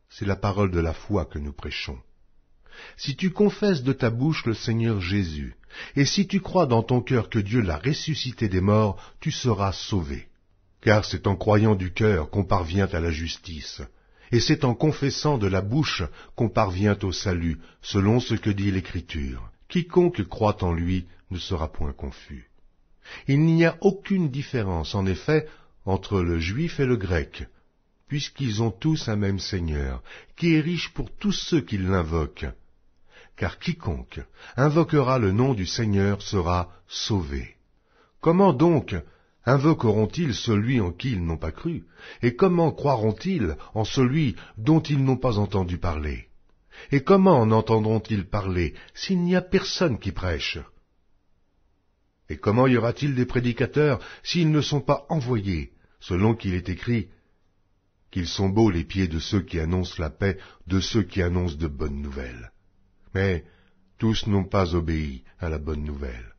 c'est la parole de la foi que nous prêchons. Si tu confesses de ta bouche le Seigneur Jésus, et si tu crois dans ton cœur que Dieu l'a ressuscité des morts, tu seras sauvé. Car c'est en croyant du cœur qu'on parvient à la justice, et c'est en confessant de la bouche qu'on parvient au salut, selon ce que dit l'Écriture. Quiconque croit en lui ne sera point confus. Il n'y a aucune différence, en effet, entre le juif et le grec, puisqu'ils ont tous un même Seigneur, qui est riche pour tous ceux qui l'invoquent, car quiconque invoquera le nom du Seigneur sera sauvé. Comment donc invoqueront-ils celui en qui ils n'ont pas cru, et comment croiront-ils en celui dont ils n'ont pas entendu parler Et comment en entendront-ils parler s'il n'y a personne qui prêche Et comment y aura-t-il des prédicateurs s'ils ne sont pas envoyés, selon qu'il est écrit qu'ils sont beaux les pieds de ceux qui annoncent la paix, de ceux qui annoncent de bonnes nouvelles mais tous n'ont pas obéi à la bonne nouvelle.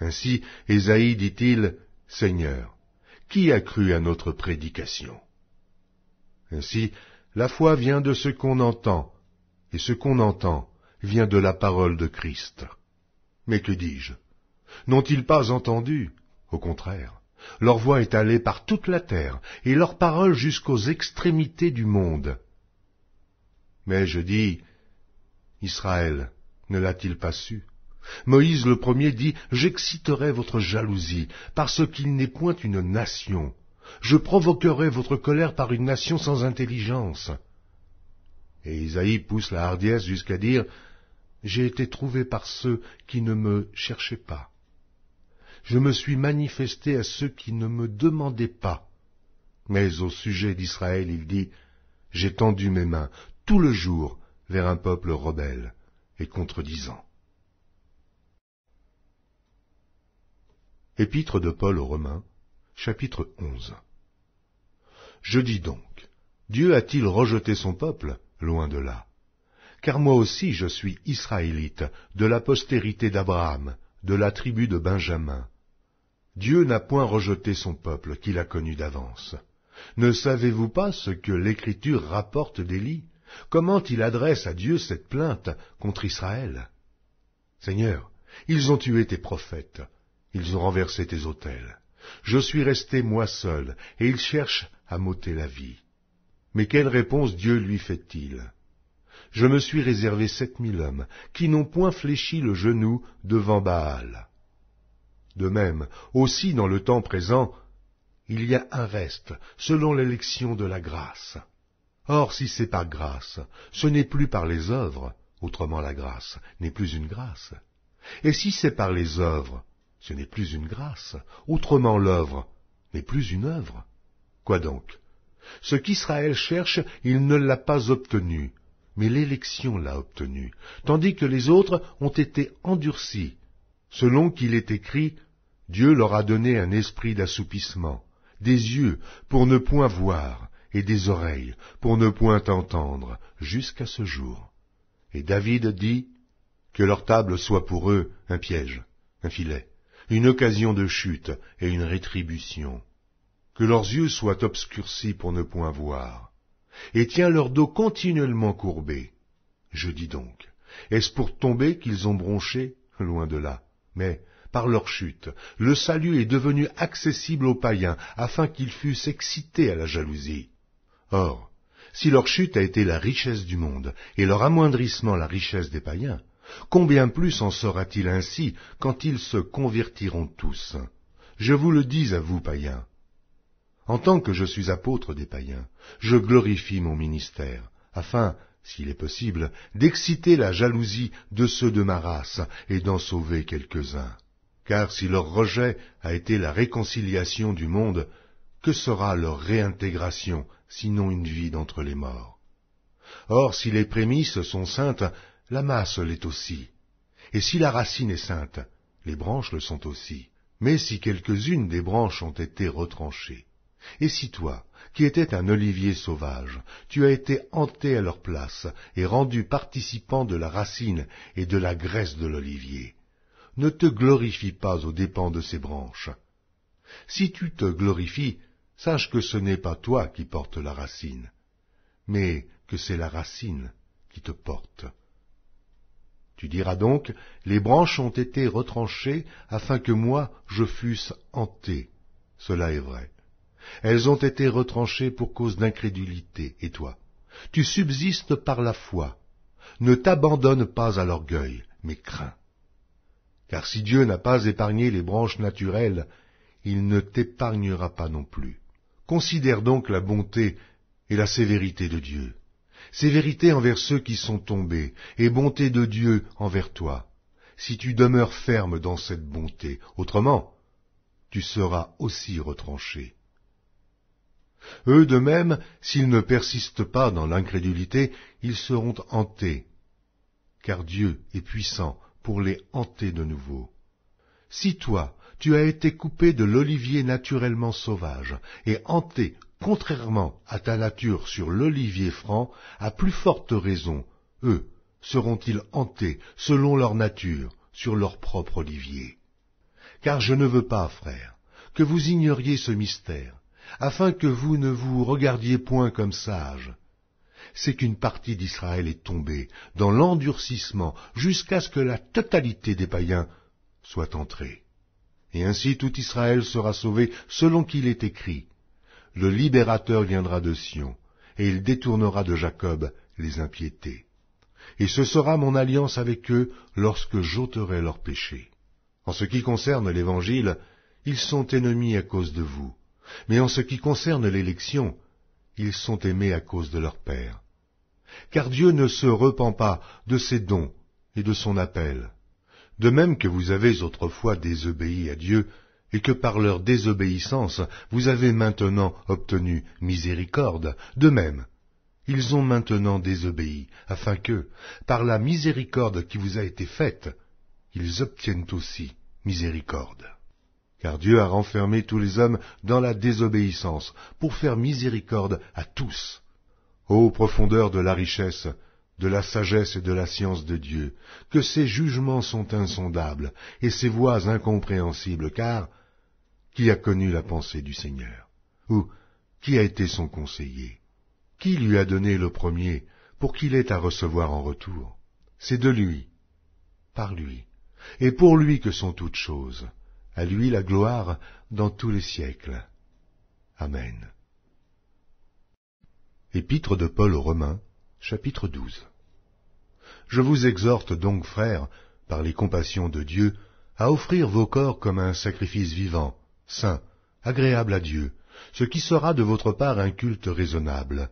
Ainsi, Ésaïe dit-il, Seigneur, qui a cru à notre prédication Ainsi, la foi vient de ce qu'on entend, et ce qu'on entend vient de la parole de Christ. Mais que dis-je N'ont-ils pas entendu Au contraire, leur voix est allée par toute la terre, et leur parole jusqu'aux extrémités du monde. Mais je dis, Israël ne l'a-t-il pas su Moïse le premier dit, J'exciterai votre jalousie, parce qu'il n'est point une nation. Je provoquerai votre colère par une nation sans intelligence. Et Isaïe pousse la hardiesse jusqu'à dire, J'ai été trouvé par ceux qui ne me cherchaient pas. Je me suis manifesté à ceux qui ne me demandaient pas. Mais au sujet d'Israël, il dit, J'ai tendu mes mains tout le jour vers un peuple rebelle et contredisant. Épître de Paul aux Romains, chapitre 11 Je dis donc, Dieu a-t-il rejeté son peuple Loin de là. Car moi aussi je suis israélite, de la postérité d'Abraham, de la tribu de Benjamin. Dieu n'a point rejeté son peuple qu'il a connu d'avance. Ne savez-vous pas ce que l'Écriture rapporte d'Élie, Comment il adresse à Dieu cette plainte contre Israël Seigneur, ils ont tué tes prophètes, ils ont renversé tes autels. Je suis resté moi seul, et ils cherchent à m'ôter la vie. Mais quelle réponse Dieu lui fait-il Je me suis réservé sept mille hommes, qui n'ont point fléchi le genou devant Baal. De même, aussi dans le temps présent, il y a un reste, selon l'élection de la grâce. Or, si c'est par grâce, ce n'est plus par les œuvres, autrement la grâce n'est plus une grâce. Et si c'est par les œuvres, ce n'est plus une grâce, autrement l'œuvre n'est plus une œuvre. Quoi donc Ce qu'Israël cherche, il ne l'a pas obtenu, mais l'élection l'a obtenu, tandis que les autres ont été endurcis, selon qu'il est écrit, Dieu leur a donné un esprit d'assoupissement, des yeux pour ne point voir, et des oreilles, pour ne point entendre, jusqu'à ce jour. Et David dit, Que leur table soit pour eux un piège, un filet, une occasion de chute et une rétribution. Que leurs yeux soient obscurcis pour ne point voir, et tient leur dos continuellement courbé. Je dis donc, est-ce pour tomber qu'ils ont bronché Loin de là. Mais, par leur chute, le salut est devenu accessible aux païens, afin qu'ils fussent excités à la jalousie. Or, si leur chute a été la richesse du monde, et leur amoindrissement la richesse des païens, combien plus en sera-t-il ainsi quand ils se convertiront tous Je vous le dis à vous, païens. En tant que je suis apôtre des païens, je glorifie mon ministère, afin, s'il est possible, d'exciter la jalousie de ceux de ma race et d'en sauver quelques-uns. Car si leur rejet a été la réconciliation du monde, que sera leur réintégration, sinon une vie d'entre les morts Or, si les prémices sont saintes, la masse l'est aussi. Et si la racine est sainte, les branches le sont aussi. Mais si quelques-unes des branches ont été retranchées, et si toi, qui étais un olivier sauvage, tu as été hanté à leur place et rendu participant de la racine et de la graisse de l'olivier, ne te glorifie pas aux dépens de ces branches. Si tu te glorifies, sache que ce n'est pas toi qui portes la racine, mais que c'est la racine qui te porte. Tu diras donc, les branches ont été retranchées afin que moi je fusse hanté. Cela est vrai. Elles ont été retranchées pour cause d'incrédulité, et toi Tu subsistes par la foi. Ne t'abandonne pas à l'orgueil, mais crains. Car si Dieu n'a pas épargné les branches naturelles, il ne t'épargnera pas non plus. Considère donc la bonté et la sévérité de Dieu. Sévérité envers ceux qui sont tombés, et bonté de Dieu envers toi, si tu demeures ferme dans cette bonté, autrement tu seras aussi retranché. Eux de même, s'ils ne persistent pas dans l'incrédulité, ils seront hantés, car Dieu est puissant pour les hanter de nouveau. Si toi, tu as été coupé de l'olivier naturellement sauvage, et hanté, contrairement à ta nature sur l'olivier franc, à plus forte raison, eux seront-ils hantés selon leur nature sur leur propre olivier. Car je ne veux pas, frère, que vous ignoriez ce mystère, afin que vous ne vous regardiez point comme sages. C'est qu'une partie d'Israël est tombée dans l'endurcissement jusqu'à ce que la totalité des païens soit entrée. Et ainsi tout Israël sera sauvé selon qu'il est écrit. Le libérateur viendra de Sion, et il détournera de Jacob les impiétés. Et ce sera mon alliance avec eux lorsque j'ôterai leurs péchés. En ce qui concerne l'Évangile, ils sont ennemis à cause de vous, mais en ce qui concerne l'élection, ils sont aimés à cause de leur Père. Car Dieu ne se repent pas de ses dons et de son appel de même que vous avez autrefois désobéi à Dieu, et que par leur désobéissance vous avez maintenant obtenu miséricorde, de même, ils ont maintenant désobéi, afin que, par la miséricorde qui vous a été faite, ils obtiennent aussi miséricorde. Car Dieu a renfermé tous les hommes dans la désobéissance, pour faire miséricorde à tous. Ô profondeur de la richesse, de la sagesse et de la science de Dieu, que ses jugements sont insondables et ses voies incompréhensibles, car qui a connu la pensée du Seigneur Ou qui a été son conseiller Qui lui a donné le premier pour qu'il ait à recevoir en retour C'est de lui, par lui, et pour lui que sont toutes choses. À lui la gloire dans tous les siècles. Amen. Épître de Paul aux Romains, chapitre 12 je vous exhorte donc, frères, par les compassions de Dieu, à offrir vos corps comme un sacrifice vivant, saint, agréable à Dieu, ce qui sera de votre part un culte raisonnable.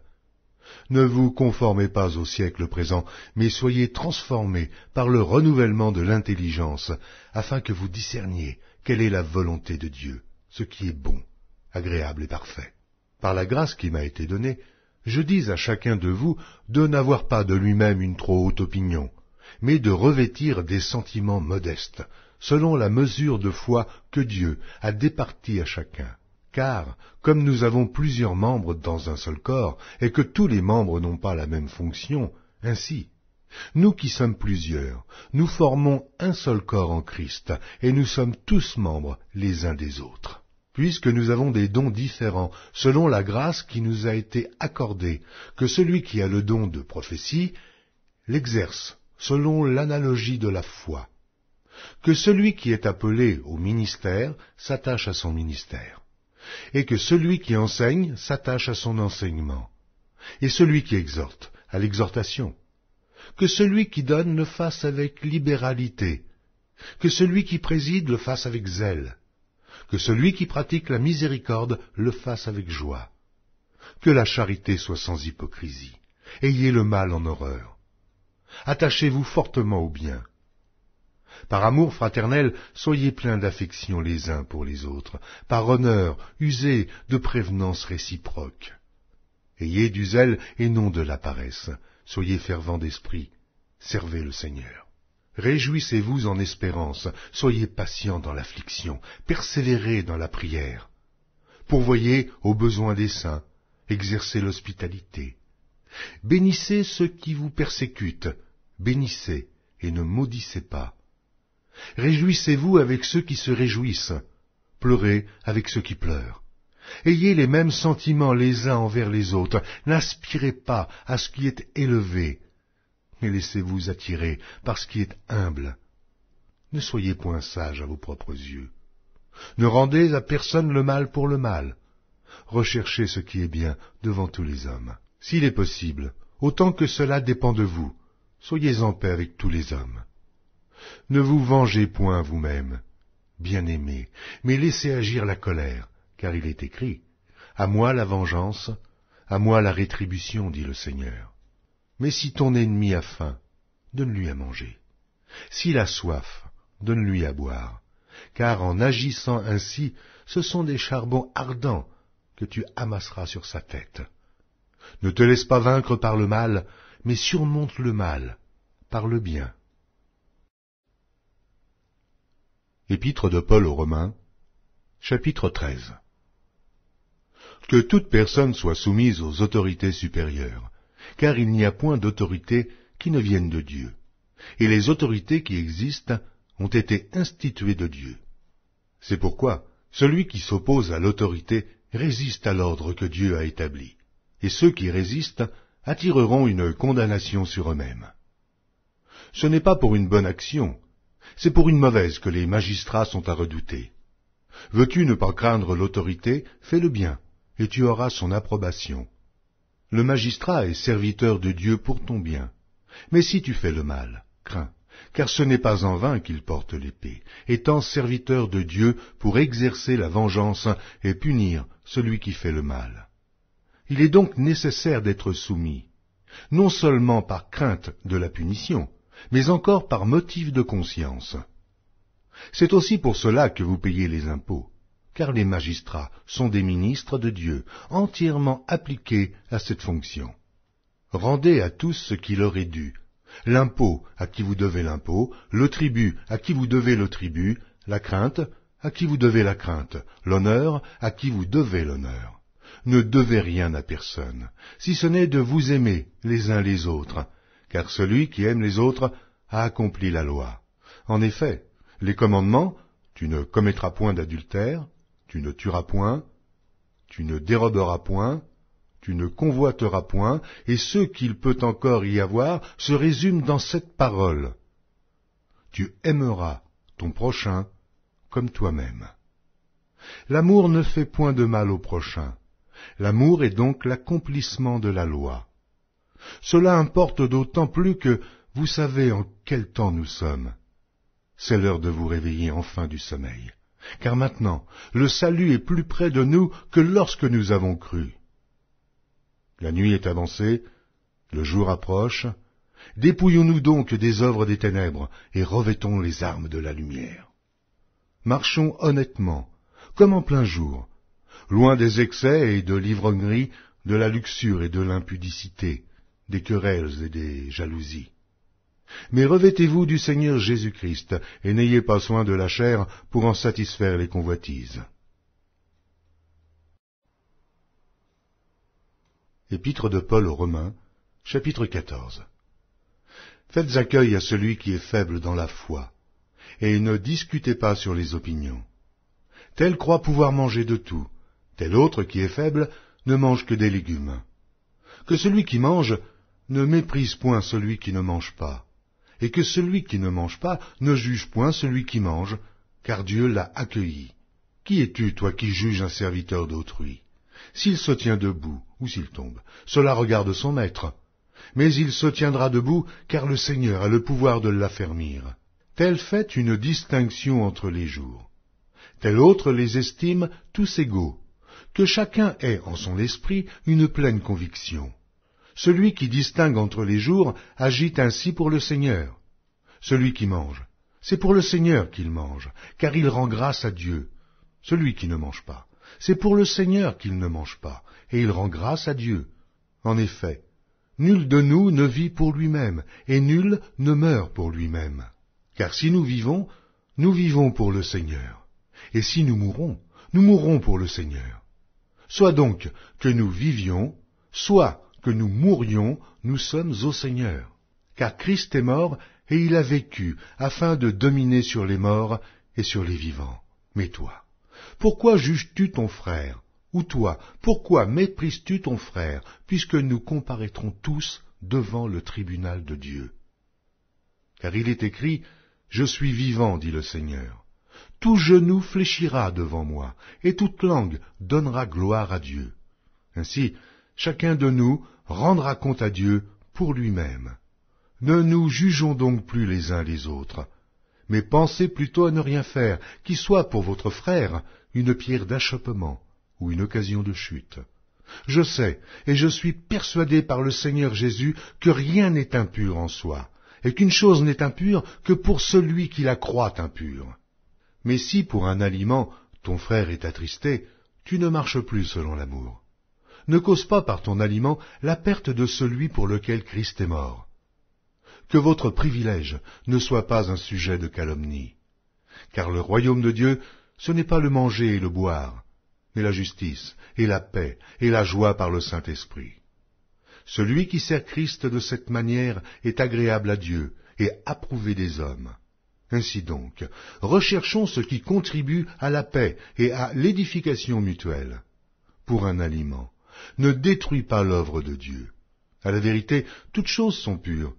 Ne vous conformez pas au siècle présent, mais soyez transformés par le renouvellement de l'intelligence, afin que vous discerniez quelle est la volonté de Dieu, ce qui est bon, agréable et parfait. Par la grâce qui m'a été donnée, je dis à chacun de vous de n'avoir pas de lui-même une trop haute opinion, mais de revêtir des sentiments modestes, selon la mesure de foi que Dieu a départie à chacun. Car, comme nous avons plusieurs membres dans un seul corps, et que tous les membres n'ont pas la même fonction, ainsi, nous qui sommes plusieurs, nous formons un seul corps en Christ, et nous sommes tous membres les uns des autres puisque nous avons des dons différents, selon la grâce qui nous a été accordée, que celui qui a le don de prophétie l'exerce, selon l'analogie de la foi, que celui qui est appelé au ministère s'attache à son ministère, et que celui qui enseigne s'attache à son enseignement, et celui qui exhorte à l'exhortation, que celui qui donne le fasse avec libéralité, que celui qui préside le fasse avec zèle, que celui qui pratique la miséricorde le fasse avec joie. Que la charité soit sans hypocrisie. Ayez le mal en horreur. Attachez-vous fortement au bien. Par amour fraternel, soyez pleins d'affection les uns pour les autres. Par honneur, usez de prévenance réciproque. Ayez du zèle et non de la paresse. Soyez fervents d'esprit. Servez le Seigneur. Réjouissez-vous en espérance, soyez patient dans l'affliction, persévérez dans la prière. Pourvoyez aux besoins des saints, exercez l'hospitalité. Bénissez ceux qui vous persécutent, bénissez et ne maudissez pas. Réjouissez-vous avec ceux qui se réjouissent, pleurez avec ceux qui pleurent. Ayez les mêmes sentiments les uns envers les autres, n'aspirez pas à ce qui est élevé, mais laissez-vous attirer par ce qui est humble. Ne soyez point sage à vos propres yeux. Ne rendez à personne le mal pour le mal. Recherchez ce qui est bien devant tous les hommes. S'il est possible, autant que cela dépend de vous, soyez en paix avec tous les hommes. Ne vous vengez point vous-même, bien aimé, mais laissez agir la colère, car il est écrit, À moi la vengeance, à moi la rétribution, dit le Seigneur. Mais si ton ennemi a faim, donne-lui à manger. S'il a soif, donne-lui à boire. Car en agissant ainsi, ce sont des charbons ardents que tu amasseras sur sa tête. Ne te laisse pas vaincre par le mal, mais surmonte le mal par le bien. Épître de Paul aux Romains, chapitre 13 Que toute personne soit soumise aux autorités supérieures, car il n'y a point d'autorité qui ne vienne de Dieu, et les autorités qui existent ont été instituées de Dieu. C'est pourquoi celui qui s'oppose à l'autorité résiste à l'ordre que Dieu a établi, et ceux qui résistent attireront une condamnation sur eux-mêmes. Ce n'est pas pour une bonne action, c'est pour une mauvaise que les magistrats sont à redouter. Veux-tu ne pas craindre l'autorité, fais le bien, et tu auras son approbation, le magistrat est serviteur de Dieu pour ton bien. Mais si tu fais le mal, crains, car ce n'est pas en vain qu'il porte l'épée, étant serviteur de Dieu pour exercer la vengeance et punir celui qui fait le mal. Il est donc nécessaire d'être soumis, non seulement par crainte de la punition, mais encore par motif de conscience. C'est aussi pour cela que vous payez les impôts, car les magistrats sont des ministres de Dieu, entièrement appliqués à cette fonction. Rendez à tous ce qui leur est dû, l'impôt à qui vous devez l'impôt, le tribut à qui vous devez le tribut, la crainte à qui vous devez la crainte, l'honneur à qui vous devez l'honneur. Ne devez rien à personne, si ce n'est de vous aimer les uns les autres, car celui qui aime les autres a accompli la loi. En effet, les commandements, tu ne commettras point d'adultère, tu ne tueras point, tu ne déroberas point, tu ne convoiteras point, et ce qu'il peut encore y avoir se résume dans cette parole. Tu aimeras ton prochain comme toi-même. L'amour ne fait point de mal au prochain. L'amour est donc l'accomplissement de la loi. Cela importe d'autant plus que vous savez en quel temps nous sommes. C'est l'heure de vous réveiller enfin du sommeil. Car maintenant, le salut est plus près de nous que lorsque nous avons cru. La nuit est avancée, le jour approche, dépouillons-nous donc des œuvres des ténèbres et revêtons les armes de la lumière. Marchons honnêtement, comme en plein jour, loin des excès et de l'ivrognerie, de la luxure et de l'impudicité, des querelles et des jalousies. Mais revêtez-vous du Seigneur Jésus-Christ, et n'ayez pas soin de la chair pour en satisfaire les convoitises. Épître de Paul aux Romains, chapitre 14 Faites accueil à celui qui est faible dans la foi, et ne discutez pas sur les opinions. Tel croit pouvoir manger de tout, tel autre qui est faible ne mange que des légumes. Que celui qui mange ne méprise point celui qui ne mange pas et que celui qui ne mange pas ne juge point celui qui mange, car Dieu l'a accueilli. Qui es-tu, toi, qui juges un serviteur d'autrui S'il se tient debout, ou s'il tombe, cela regarde son maître. Mais il se tiendra debout, car le Seigneur a le pouvoir de l'affermir. Tel fait une distinction entre les jours. Tel autre les estime tous égaux, que chacun ait en son esprit une pleine conviction. Celui qui distingue entre les jours agit ainsi pour le Seigneur. Celui qui mange, c'est pour le Seigneur qu'il mange, car il rend grâce à Dieu. Celui qui ne mange pas, c'est pour le Seigneur qu'il ne mange pas, et il rend grâce à Dieu. En effet, nul de nous ne vit pour lui-même, et nul ne meurt pour lui-même. Car si nous vivons, nous vivons pour le Seigneur, et si nous mourons, nous mourrons pour le Seigneur. Soit donc que nous vivions, soit que nous mourions, nous sommes au Seigneur. Car Christ est mort et il a vécu afin de dominer sur les morts et sur les vivants. Mais toi, pourquoi juges-tu ton frère Ou toi, pourquoi méprises-tu ton frère, puisque nous comparaîtrons tous devant le tribunal de Dieu Car il est écrit, Je suis vivant, dit le Seigneur. Tout genou fléchira devant moi, et toute langue donnera gloire à Dieu. Ainsi, chacun de nous rendra compte à Dieu pour lui-même. Ne nous jugeons donc plus les uns les autres, mais pensez plutôt à ne rien faire, qui soit pour votre frère une pierre d'achoppement ou une occasion de chute. Je sais, et je suis persuadé par le Seigneur Jésus, que rien n'est impur en soi, et qu'une chose n'est impure que pour celui qui la croit impure. Mais si pour un aliment ton frère est attristé, tu ne marches plus selon l'amour ne cause pas par ton aliment la perte de celui pour lequel Christ est mort. Que votre privilège ne soit pas un sujet de calomnie. Car le royaume de Dieu, ce n'est pas le manger et le boire, mais la justice et la paix et la joie par le Saint-Esprit. Celui qui sert Christ de cette manière est agréable à Dieu et approuvé des hommes. Ainsi donc, recherchons ce qui contribue à la paix et à l'édification mutuelle, pour un aliment, ne détruis pas l'œuvre de Dieu. À la vérité, toutes choses sont pures,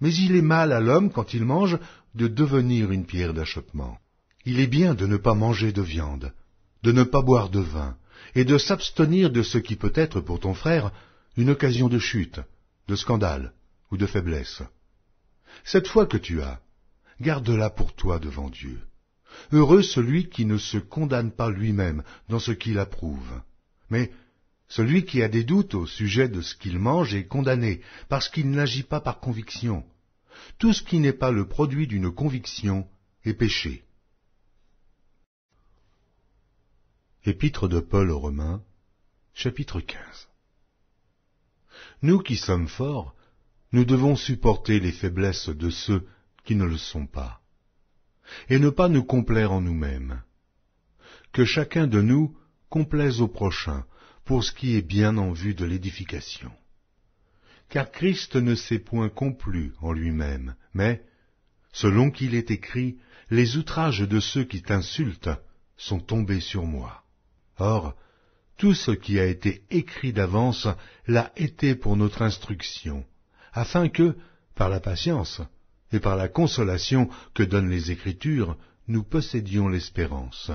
mais il est mal à l'homme, quand il mange, de devenir une pierre d'achoppement. Il est bien de ne pas manger de viande, de ne pas boire de vin, et de s'abstenir de ce qui peut être pour ton frère une occasion de chute, de scandale ou de faiblesse. Cette foi que tu as, garde-la pour toi devant Dieu. Heureux celui qui ne se condamne pas lui-même dans ce qu'il approuve, mais celui qui a des doutes au sujet de ce qu'il mange est condamné, parce qu'il n'agit pas par conviction. Tout ce qui n'est pas le produit d'une conviction est péché. Épître de Paul aux Romains, chapitre 15 Nous qui sommes forts, nous devons supporter les faiblesses de ceux qui ne le sont pas, et ne pas nous complaire en nous-mêmes. Que chacun de nous complaise au prochain, pour ce qui est bien en vue de l'édification. Car Christ ne s'est point complu en lui-même, mais, selon qu'il est écrit, les outrages de ceux qui t'insultent sont tombés sur moi. Or, tout ce qui a été écrit d'avance l'a été pour notre instruction, afin que, par la patience et par la consolation que donnent les Écritures, nous possédions l'espérance.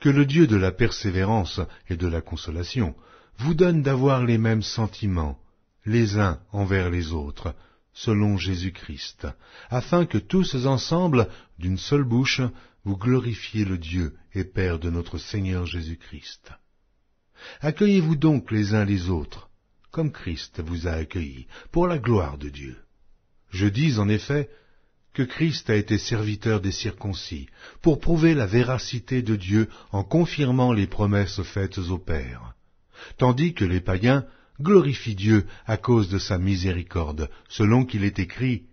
Que le Dieu de la persévérance et de la consolation vous donne d'avoir les mêmes sentiments, les uns envers les autres, selon Jésus-Christ, afin que tous ensemble, d'une seule bouche, vous glorifiez le Dieu et Père de notre Seigneur Jésus-Christ. Accueillez-vous donc les uns les autres, comme Christ vous a accueillis, pour la gloire de Dieu. Je dis en effet, que Christ a été serviteur des circoncis, pour prouver la véracité de Dieu en confirmant les promesses faites au Père. tandis que les païens glorifient Dieu à cause de sa miséricorde, selon qu'il est écrit.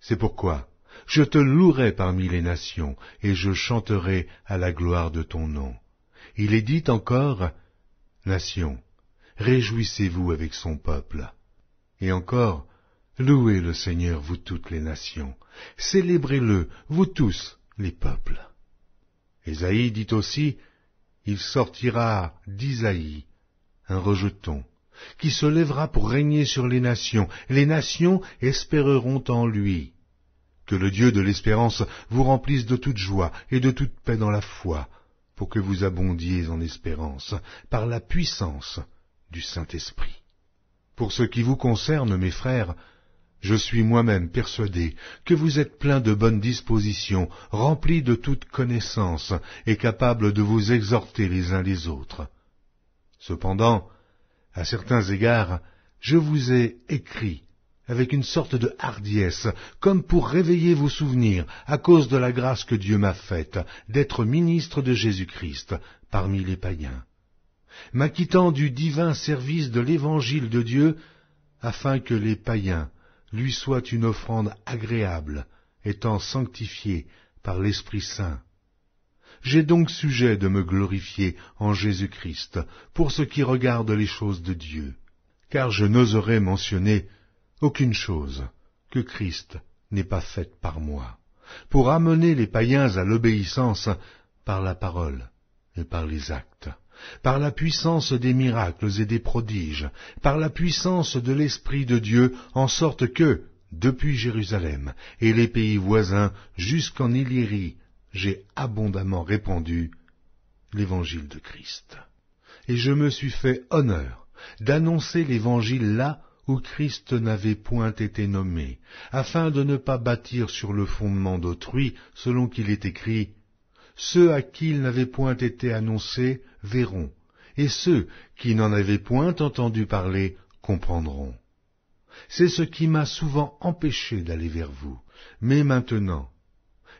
C'est pourquoi je te louerai parmi les nations, et je chanterai à la gloire de ton nom. Il est dit encore, Nation, réjouissez-vous avec son peuple. Et encore, Louez le Seigneur, vous toutes les nations, célébrez-le, vous tous les peuples. Ésaïe dit aussi, Il sortira d'Isaïe un rejeton, qui se lèvera pour régner sur les nations, les nations espéreront en lui. Que le Dieu de l'espérance vous remplisse de toute joie et de toute paix dans la foi, pour que vous abondiez en espérance, par la puissance du Saint-Esprit. Pour ce qui vous concerne, mes frères, je suis moi-même persuadé que vous êtes plein de bonnes dispositions, rempli de toute connaissance et capable de vous exhorter les uns les autres. Cependant, à certains égards, je vous ai écrit avec une sorte de hardiesse, comme pour réveiller vos souvenirs, à cause de la grâce que Dieu m'a faite, d'être ministre de Jésus-Christ parmi les païens, m'acquittant du divin service de l'Évangile de Dieu, afin que les païens lui soit une offrande agréable, étant sanctifiée par l'Esprit Saint. J'ai donc sujet de me glorifier en Jésus-Christ pour ce qui regarde les choses de Dieu, car je n'oserais mentionner aucune chose que Christ n'ait pas faite par moi, pour amener les païens à l'obéissance par la parole et par les actes par la puissance des miracles et des prodiges, par la puissance de l'Esprit de Dieu, en sorte que, depuis Jérusalem et les pays voisins jusqu'en Illyrie, j'ai abondamment répandu l'évangile de Christ. Et je me suis fait honneur d'annoncer l'évangile là où Christ n'avait point été nommé, afin de ne pas bâtir sur le fondement d'autrui, selon qu'il est écrit, ceux à qui il n'avait point été annoncé verront, et ceux qui n'en avaient point entendu parler comprendront. C'est ce qui m'a souvent empêché d'aller vers vous, mais maintenant,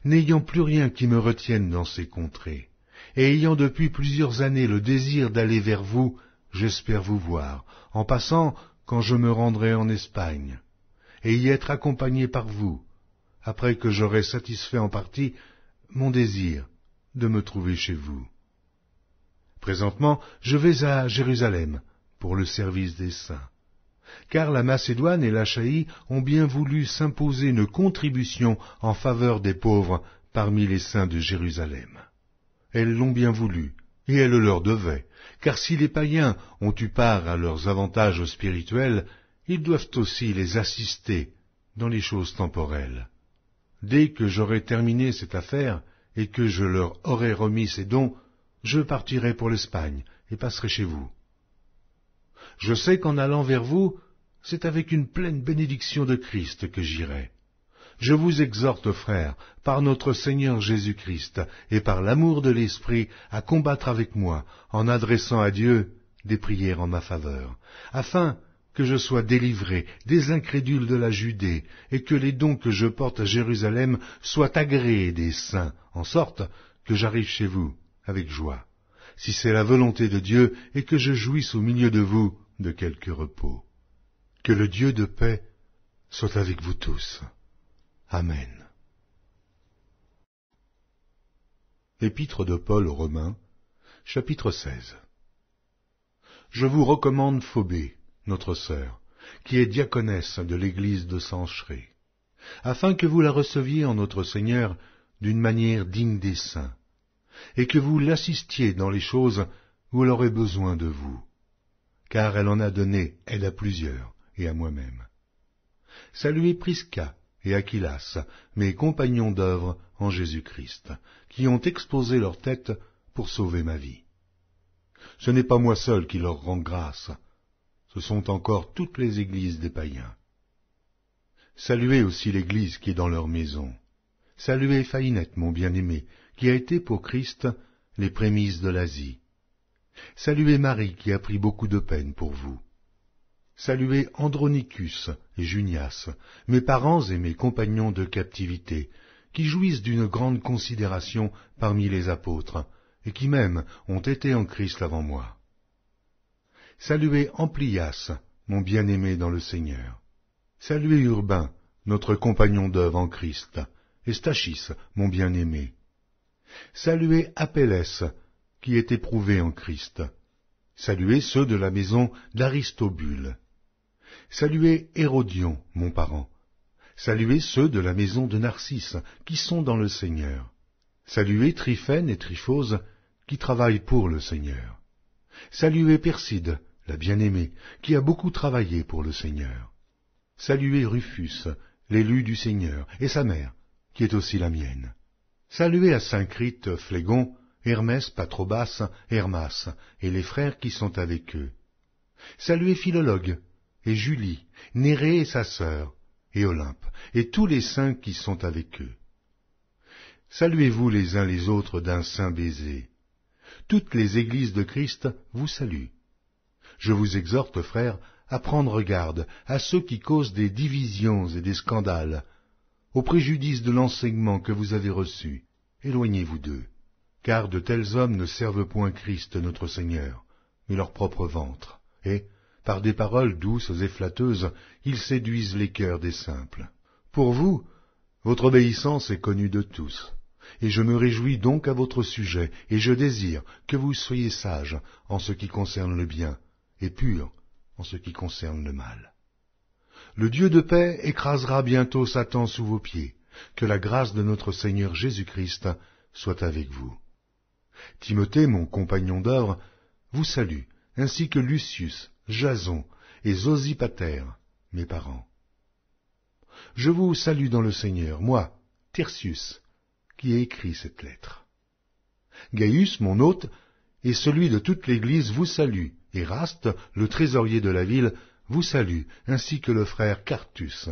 n'ayant plus rien qui me retienne dans ces contrées, et ayant depuis plusieurs années le désir d'aller vers vous, j'espère vous voir, en passant quand je me rendrai en Espagne, et y être accompagné par vous, après que j'aurai satisfait en partie mon désir, de me trouver chez vous. Présentement, je vais à Jérusalem pour le service des saints, car la Macédoine et l'Achaïe ont bien voulu s'imposer une contribution en faveur des pauvres parmi les saints de Jérusalem. Elles l'ont bien voulu, et elles le leur devaient, car si les païens ont eu part à leurs avantages spirituels, ils doivent aussi les assister dans les choses temporelles. Dès que j'aurai terminé cette affaire, et que je leur aurai remis ces dons, je partirai pour l'Espagne et passerai chez vous. Je sais qu'en allant vers vous, c'est avec une pleine bénédiction de Christ que j'irai. Je vous exhorte, frères, par notre Seigneur Jésus-Christ et par l'amour de l'Esprit, à combattre avec moi, en adressant à Dieu des prières en ma faveur, afin que je sois délivré des incrédules de la Judée, et que les dons que je porte à Jérusalem soient agréés des saints, en sorte que j'arrive chez vous avec joie, si c'est la volonté de Dieu, et que je jouisse au milieu de vous de quelque repos. Que le Dieu de paix soit avec vous tous. Amen. Épître de Paul aux Romains, chapitre 16 Je vous recommande Phobée, notre sœur, qui est diaconesse de l'église de Sancheré, afin que vous la receviez en notre Seigneur d'une manière digne des saints, et que vous l'assistiez dans les choses où elle aurait besoin de vous, car elle en a donné, elle à plusieurs, et à moi-même. Saluez Prisca et Aquilas, mes compagnons d'œuvre en Jésus-Christ, qui ont exposé leur tête pour sauver ma vie. Ce n'est pas moi seul qui leur rends grâce, ce sont encore toutes les églises des païens. Saluez aussi l'église qui est dans leur maison. Saluez Faïnette, mon bien-aimé, qui a été pour Christ les prémices de l'Asie. Saluez Marie qui a pris beaucoup de peine pour vous. Saluez Andronicus et Junias, mes parents et mes compagnons de captivité, qui jouissent d'une grande considération parmi les apôtres, et qui même ont été en Christ avant moi. Saluez Amplias, mon bien-aimé dans le Seigneur. Saluez Urbain, notre compagnon d'œuvre en Christ, et Stachis, mon bien-aimé. Saluez Apelles, qui est éprouvé en Christ. Saluez ceux de la maison d'Aristobule. Saluez Hérodion, mon parent. Saluez ceux de la maison de Narcisse, qui sont dans le Seigneur. Saluez Tryphène et Tryphose, qui travaillent pour le Seigneur. Saluez Perside, la bien-aimée, qui a beaucoup travaillé pour le Seigneur. Saluez Rufus, l'élu du Seigneur, et sa mère, qui est aussi la mienne. Saluez à Saint-Crite, Flégon, Hermès, Patrobas, Hermas, et les frères qui sont avec eux. Saluez Philologue, et Julie, Nérée et sa sœur, et Olympe, et tous les saints qui sont avec eux. Saluez-vous les uns les autres d'un saint baiser toutes les églises de Christ vous saluent. Je vous exhorte, frères, à prendre garde à ceux qui causent des divisions et des scandales, au préjudice de l'enseignement que vous avez reçu. Éloignez-vous d'eux, car de tels hommes ne servent point Christ notre Seigneur, mais leur propre ventre, et, par des paroles douces et flatteuses, ils séduisent les cœurs des simples. Pour vous, votre obéissance est connue de tous. Et je me réjouis donc à votre sujet, et je désire que vous soyez sage en ce qui concerne le bien, et pur en ce qui concerne le mal. Le Dieu de paix écrasera bientôt Satan sous vos pieds. Que la grâce de notre Seigneur Jésus-Christ soit avec vous. Timothée, mon compagnon d'œuvre, vous salue, ainsi que Lucius, Jason et Zosipater, mes parents. Je vous salue dans le Seigneur, moi, Tertius, qui écrit cette lettre. Gaius, mon hôte, et celui de toute l'Église vous salue, et Raste, le trésorier de la ville, vous salue, ainsi que le frère Cartus.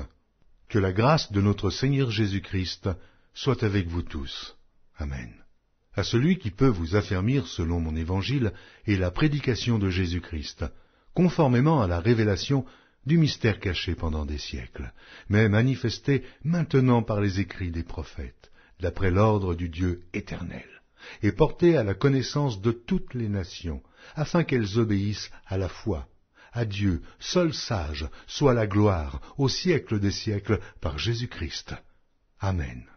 Que la grâce de notre Seigneur Jésus-Christ soit avec vous tous. Amen. À celui qui peut vous affermir selon mon évangile et la prédication de Jésus-Christ, conformément à la révélation du mystère caché pendant des siècles, mais manifesté maintenant par les écrits des prophètes d'après l'ordre du Dieu éternel, et portée à la connaissance de toutes les nations, afin qu'elles obéissent à la foi. À Dieu, seul sage, soit la gloire, au siècle des siècles, par Jésus-Christ. Amen.